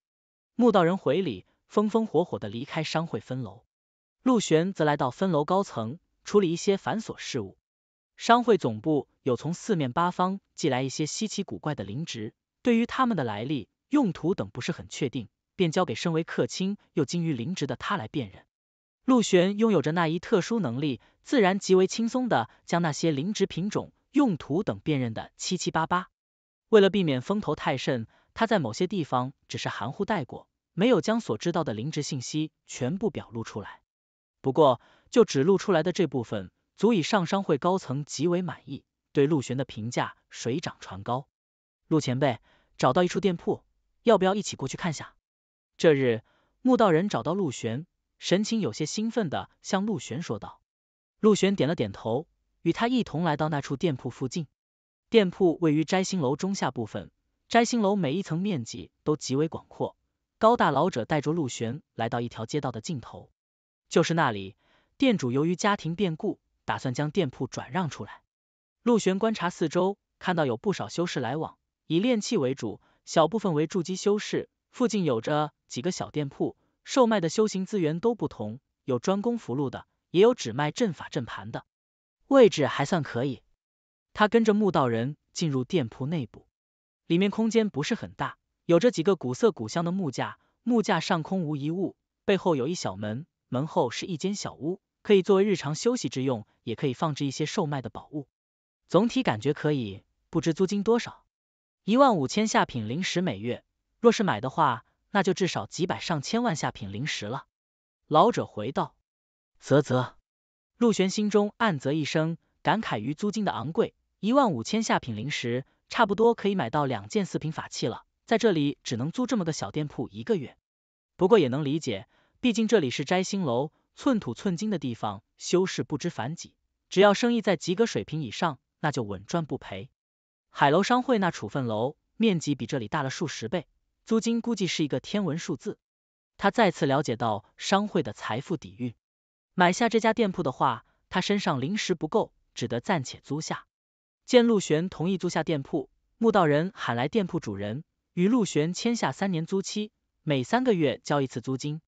穆道人回礼，风风火火的离开商会分楼。陆玄则来到分楼高层，处理一些繁琐事务。商会总部有从四面八方寄来一些稀奇古怪的灵植，对于他们的来历、用途等不是很确定，便交给身为客卿又精于灵植的他来辨认。陆玄拥有着那一特殊能力，自然极为轻松的将那些灵植品种、用途等辨认的七七八八。为了避免风头太盛，他在某些地方只是含糊带过，没有将所知道的灵植信息全部表露出来。不过，就只露出来的这部分，足以上商会高层极为满意，对陆玄的评价水涨船高。陆前辈，找到一处店铺，要不要一起过去看下？这日，穆道人找到陆玄。神情有些兴奋地向陆玄说道，陆玄点了点头，与他一同来到那处店铺附近。店铺位于摘星楼中下部分，摘星楼每一层面积都极为广阔。高大老者带着陆玄来到一条街道的尽头，就是那里，店主由于家庭变故，打算将店铺转让出来。陆玄观察四周，看到有不少修士来往，以炼气为主，小部分为筑基修士。附近有着几个小店铺。售卖的修行资源都不同，有专攻符箓的，也有只卖阵法阵盘的，位置还算可以。他跟着木道人进入店铺内部，里面空间不是很大，有着几个古色古香的木架，木架上空无一物，背后有一小门，门后是一间小屋，可以作为日常休息之用，也可以放置一些售卖的宝物。总体感觉可以，不知租金多少，一万五千下品灵石每月。若是买的话。那就至少几百上千万下品灵石了，老者回道。啧啧，陆玄心中暗啧一声，感慨于租金的昂贵。一万五千下品灵石，差不多可以买到两件四品法器了。在这里只能租这么个小店铺一个月，不过也能理解，毕竟这里是摘星楼，寸土寸金的地方，修士不知凡几，只要生意在及格水平以上，那就稳赚不赔。海楼商会那处分楼，面积比这里大了数十倍。租金估计是一个天文数字，他再次了解到商会的财富底蕴，买下这家店铺的话，他身上零食不够，只得暂且租下。见陆玄同意租下店铺，穆道人喊来店铺主人，与陆玄签下三年租期，每三个月交一次租金。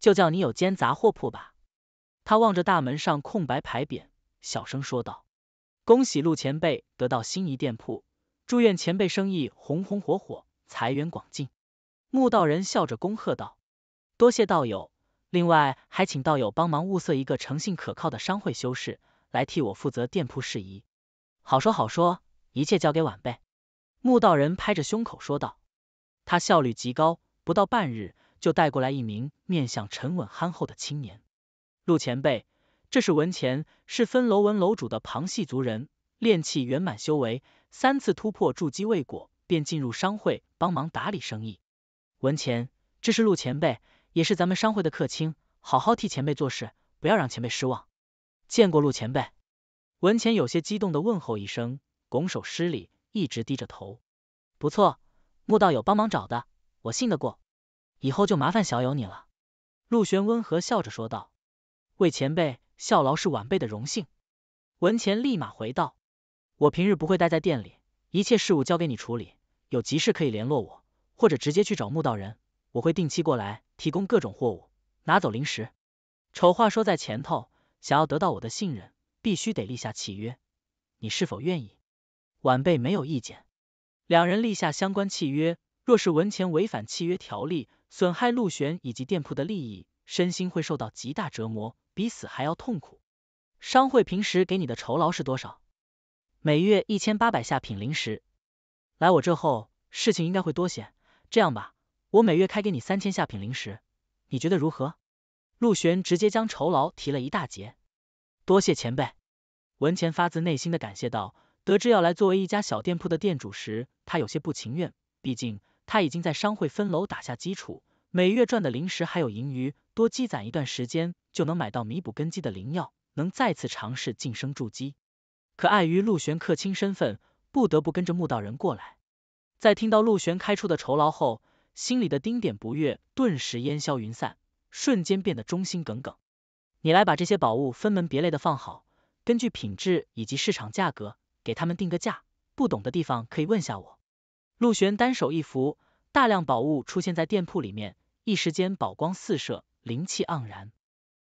就叫你有间杂货铺吧。他望着大门上空白牌匾，小声说道：“恭喜陆前辈得到心仪店铺，祝愿前辈生意红红火火。”财源广进，穆道人笑着恭贺道：“多谢道友，另外还请道友帮忙物色一个诚信可靠的商会修士，来替我负责店铺事宜。”好说好说，一切交给晚辈。”穆道人拍着胸口说道。他效率极高，不到半日就带过来一名面相沉稳、憨厚的青年。陆前辈，这是文前，是分楼文楼主的旁系族人，炼气圆满修为，三次突破筑基未果。便进入商会帮忙打理生意。文钱，这是陆前辈，也是咱们商会的客卿，好好替前辈做事，不要让前辈失望。见过陆前辈。文钱有些激动的问候一声，拱手施礼，一直低着头。不错，穆道友帮忙找的，我信得过。以后就麻烦小友你了。陆玄温和笑着说道：“为前辈效劳是晚辈的荣幸。”文钱立马回道：“我平日不会待在店里。”一切事务交给你处理，有急事可以联络我，或者直接去找木道人。我会定期过来提供各种货物，拿走零食。丑话说在前头，想要得到我的信任，必须得立下契约。你是否愿意？晚辈没有意见。两人立下相关契约，若是文钱违反契约条例，损害陆玄以及店铺的利益，身心会受到极大折磨，比死还要痛苦。商会平时给你的酬劳是多少？每月一千八百下品零食，来我这后事情应该会多些。这样吧，我每月开给你三千下品零食，你觉得如何？陆玄直接将酬劳提了一大截。多谢前辈，文钱发自内心的感谢道。得知要来作为一家小店铺的店主时，他有些不情愿，毕竟他已经在商会分楼打下基础，每月赚的零食还有盈余，多积攒一段时间就能买到弥补根基的灵药，能再次尝试晋升筑基。可碍于陆玄客卿身份，不得不跟着墓道人过来。在听到陆玄开出的酬劳后，心里的丁点不悦顿时烟消云散，瞬间变得忠心耿耿。你来把这些宝物分门别类的放好，根据品质以及市场价格给他们定个价，不懂的地方可以问下我。陆玄单手一扶，大量宝物出现在店铺里面，一时间宝光四射，灵气盎然。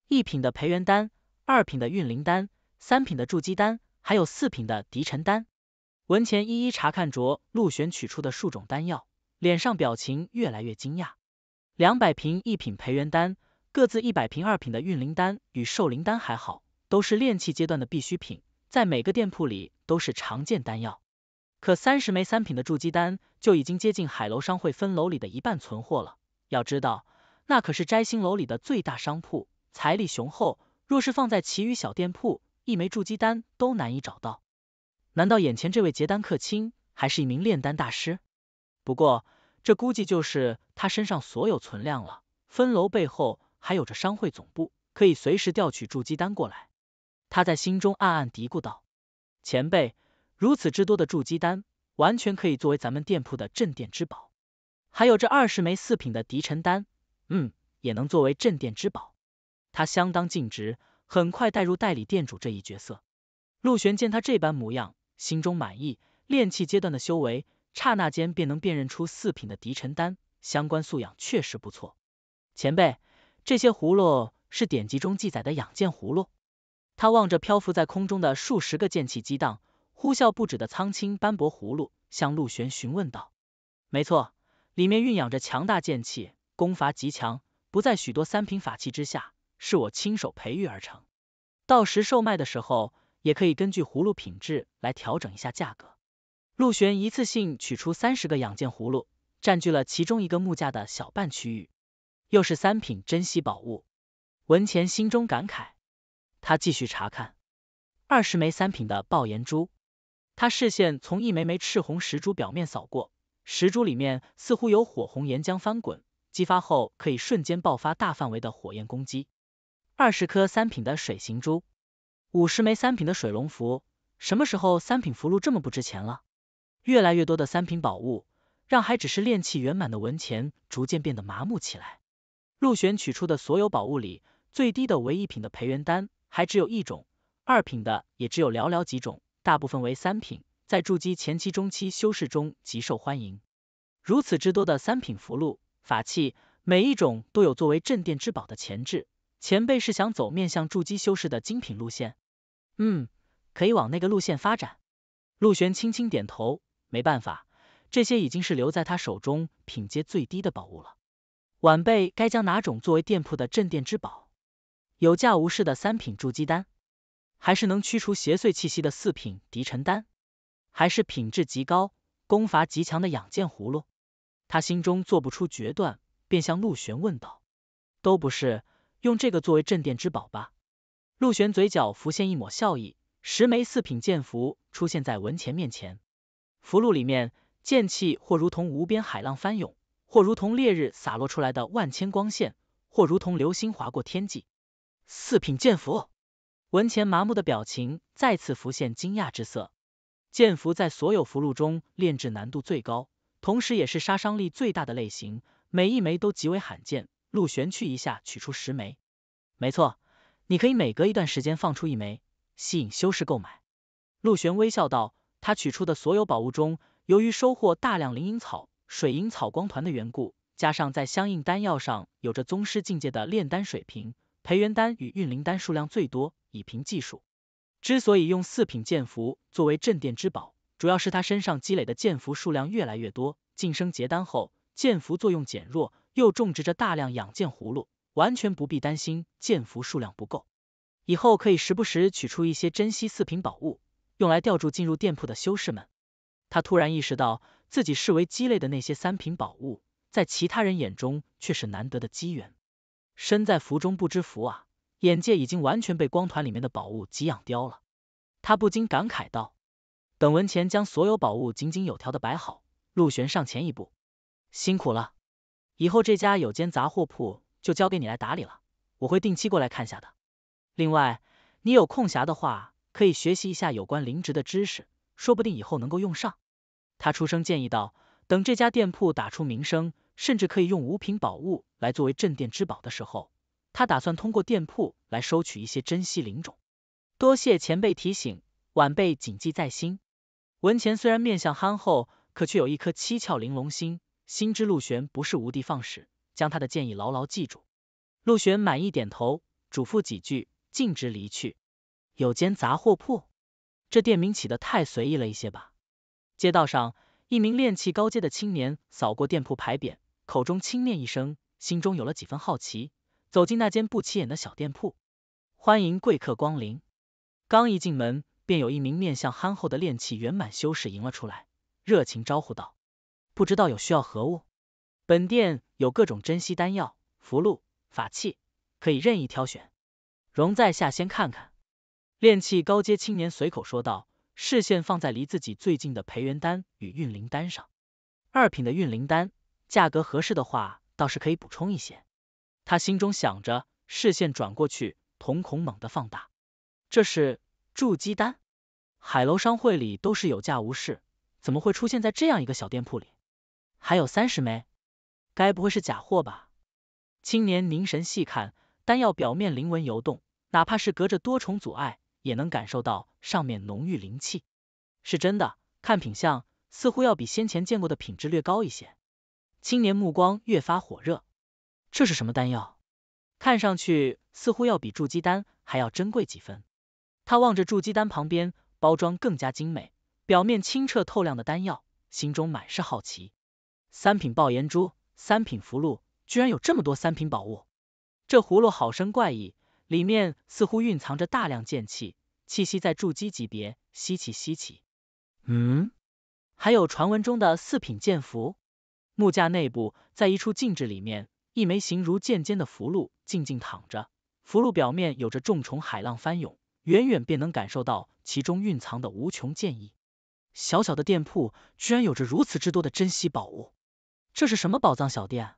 一品的培元丹，二品的运灵丹，三品的筑基丹。还有四品的涤尘丹，文前一一查看着陆玄取出的数种丹药，脸上表情越来越惊讶。两百瓶一品培元丹，各自一百瓶二品的运灵丹与寿灵丹还好，都是炼气阶段的必需品，在每个店铺里都是常见丹药。可三十枚三品的筑基丹就已经接近海楼商会分楼里的一半存货了。要知道，那可是摘星楼里的最大商铺，财力雄厚。若是放在其余小店铺，一枚筑基丹都难以找到，难道眼前这位结丹客卿还是一名炼丹大师？不过这估计就是他身上所有存量了。分楼背后还有着商会总部，可以随时调取筑基丹过来。他在心中暗暗嘀咕道：“前辈，如此之多的筑基丹，完全可以作为咱们店铺的镇店之宝。还有这二十枚四品的涤尘丹，嗯，也能作为镇店之宝。”他相当尽职。很快带入代理店主这一角色，陆玄见他这般模样，心中满意。炼气阶段的修为，刹那间便能辨认出四品的涤尘丹，相关素养确实不错。前辈，这些葫芦是典籍中记载的养剑葫芦。他望着漂浮在空中的数十个剑气激荡、呼啸不止的苍青斑驳葫芦，向陆玄询问道：“没错，里面蕴养着强大剑气，功法极强，不在许多三品法器之下。”是我亲手培育而成，到时售卖的时候，也可以根据葫芦品质来调整一下价格。陆玄一次性取出三十个养剑葫芦，占据了其中一个木架的小半区域，又是三品珍稀宝物，文钱心中感慨。他继续查看二十枚三品的爆炎珠，他视线从一枚枚赤红石珠表面扫过，石珠里面似乎有火红岩浆翻滚，激发后可以瞬间爆发大范围的火焰攻击。二十颗三品的水形珠，五十枚三品的水龙符。什么时候三品符箓这么不值钱了？越来越多的三品宝物，让还只是炼气圆满的文钱逐渐变得麻木起来。陆玄取出的所有宝物里，最低的唯一品的培元丹还只有一种，二品的也只有寥寥几种，大部分为三品，在筑基前期、中期修士中极受欢迎。如此之多的三品符箓、法器，每一种都有作为镇店之宝的潜质。前辈是想走面向筑基修士的精品路线？嗯，可以往那个路线发展。陆玄轻轻点头，没办法，这些已经是留在他手中品阶最低的宝物了。晚辈该将哪种作为店铺的镇店之宝？有价无市的三品筑基丹，还是能驱除邪祟气息的四品涤尘丹，还是品质极高、功法极强的养剑葫芦？他心中做不出决断，便向陆玄问道：“都不是。”用这个作为镇店之宝吧。陆玄嘴角浮现一抹笑意，十枚四品剑符出现在文钱面前。符箓里面，剑气或如同无边海浪翻涌，或如同烈日洒落出来的万千光线，或如同流星划过天际。四品剑符，文钱麻木的表情再次浮现惊讶之色。剑符在所有符箓中炼制难度最高，同时也是杀伤力最大的类型，每一枚都极为罕见。陆玄去一下，取出十枚。没错，你可以每隔一段时间放出一枚，吸引修士购买。陆玄微笑道，他取出的所有宝物中，由于收获大量灵银草、水银草光团的缘故，加上在相应丹药上有着宗师境界的炼丹水平，培元丹与运灵丹数量最多，以凭计数。之所以用四品剑符作为镇店之宝，主要是他身上积累的剑符数量越来越多，晋升结丹后，剑符作用减弱。又种植着大量养剑葫芦，完全不必担心剑符数量不够，以后可以时不时取出一些珍稀四品宝物，用来吊住进入店铺的修士们。他突然意识到，自己视为鸡肋的那些三品宝物，在其他人眼中却是难得的机缘。身在福中不知福啊！眼界已经完全被光团里面的宝物给养刁了。他不禁感慨道：“等文前将所有宝物井井有条的摆好，陆玄上前一步，辛苦了。”以后这家有间杂货铺就交给你来打理了，我会定期过来看下的。另外，你有空暇的话，可以学习一下有关灵植的知识，说不定以后能够用上。他出声建议道。等这家店铺打出名声，甚至可以用五品宝物来作为镇店之宝的时候，他打算通过店铺来收取一些珍稀灵种。多谢前辈提醒，晚辈谨记在心。文钱虽然面相憨厚，可却有一颗七窍玲珑心。心知陆玄不是无的放矢，将他的建议牢牢记住。陆玄满意点头，嘱咐几句，径直离去。有间杂货铺，这店名起的太随意了一些吧？街道上，一名练气高阶的青年扫过店铺牌匾，口中轻念一声，心中有了几分好奇，走进那间不起眼的小店铺。欢迎贵客光临！刚一进门，便有一名面相憨厚的练气圆满修士迎了出来，热情招呼道。不知道有需要何物，本店有各种珍稀丹药、福禄、法器，可以任意挑选。容在下先看看。炼器高阶青年随口说道，视线放在离自己最近的培元丹与运灵丹上。二品的运灵丹，价格合适的话，倒是可以补充一些。他心中想着，视线转过去，瞳孔猛地放大。这是筑基丹，海楼商会里都是有价无市，怎么会出现在这样一个小店铺里？还有三十枚，该不会是假货吧？青年凝神细看，丹药表面灵纹游动，哪怕是隔着多重阻碍，也能感受到上面浓郁灵气，是真的。看品相，似乎要比先前见过的品质略高一些。青年目光越发火热，这是什么丹药？看上去似乎要比筑基丹还要珍贵几分。他望着筑基丹旁边包装更加精美、表面清澈透亮的丹药，心中满是好奇。三品爆炎珠、三品符箓，居然有这么多三品宝物！这葫芦好生怪异，里面似乎蕴藏着大量剑气，气息在筑基级别，稀奇稀奇。嗯，还有传闻中的四品剑符。木架内部，在一处静置里面，一枚形如剑尖的符箓静静躺着，符箓表面有着重重海浪翻涌，远远便能感受到其中蕴藏的无穷剑意。小小的店铺，居然有着如此之多的珍稀宝物！这是什么宝藏小店？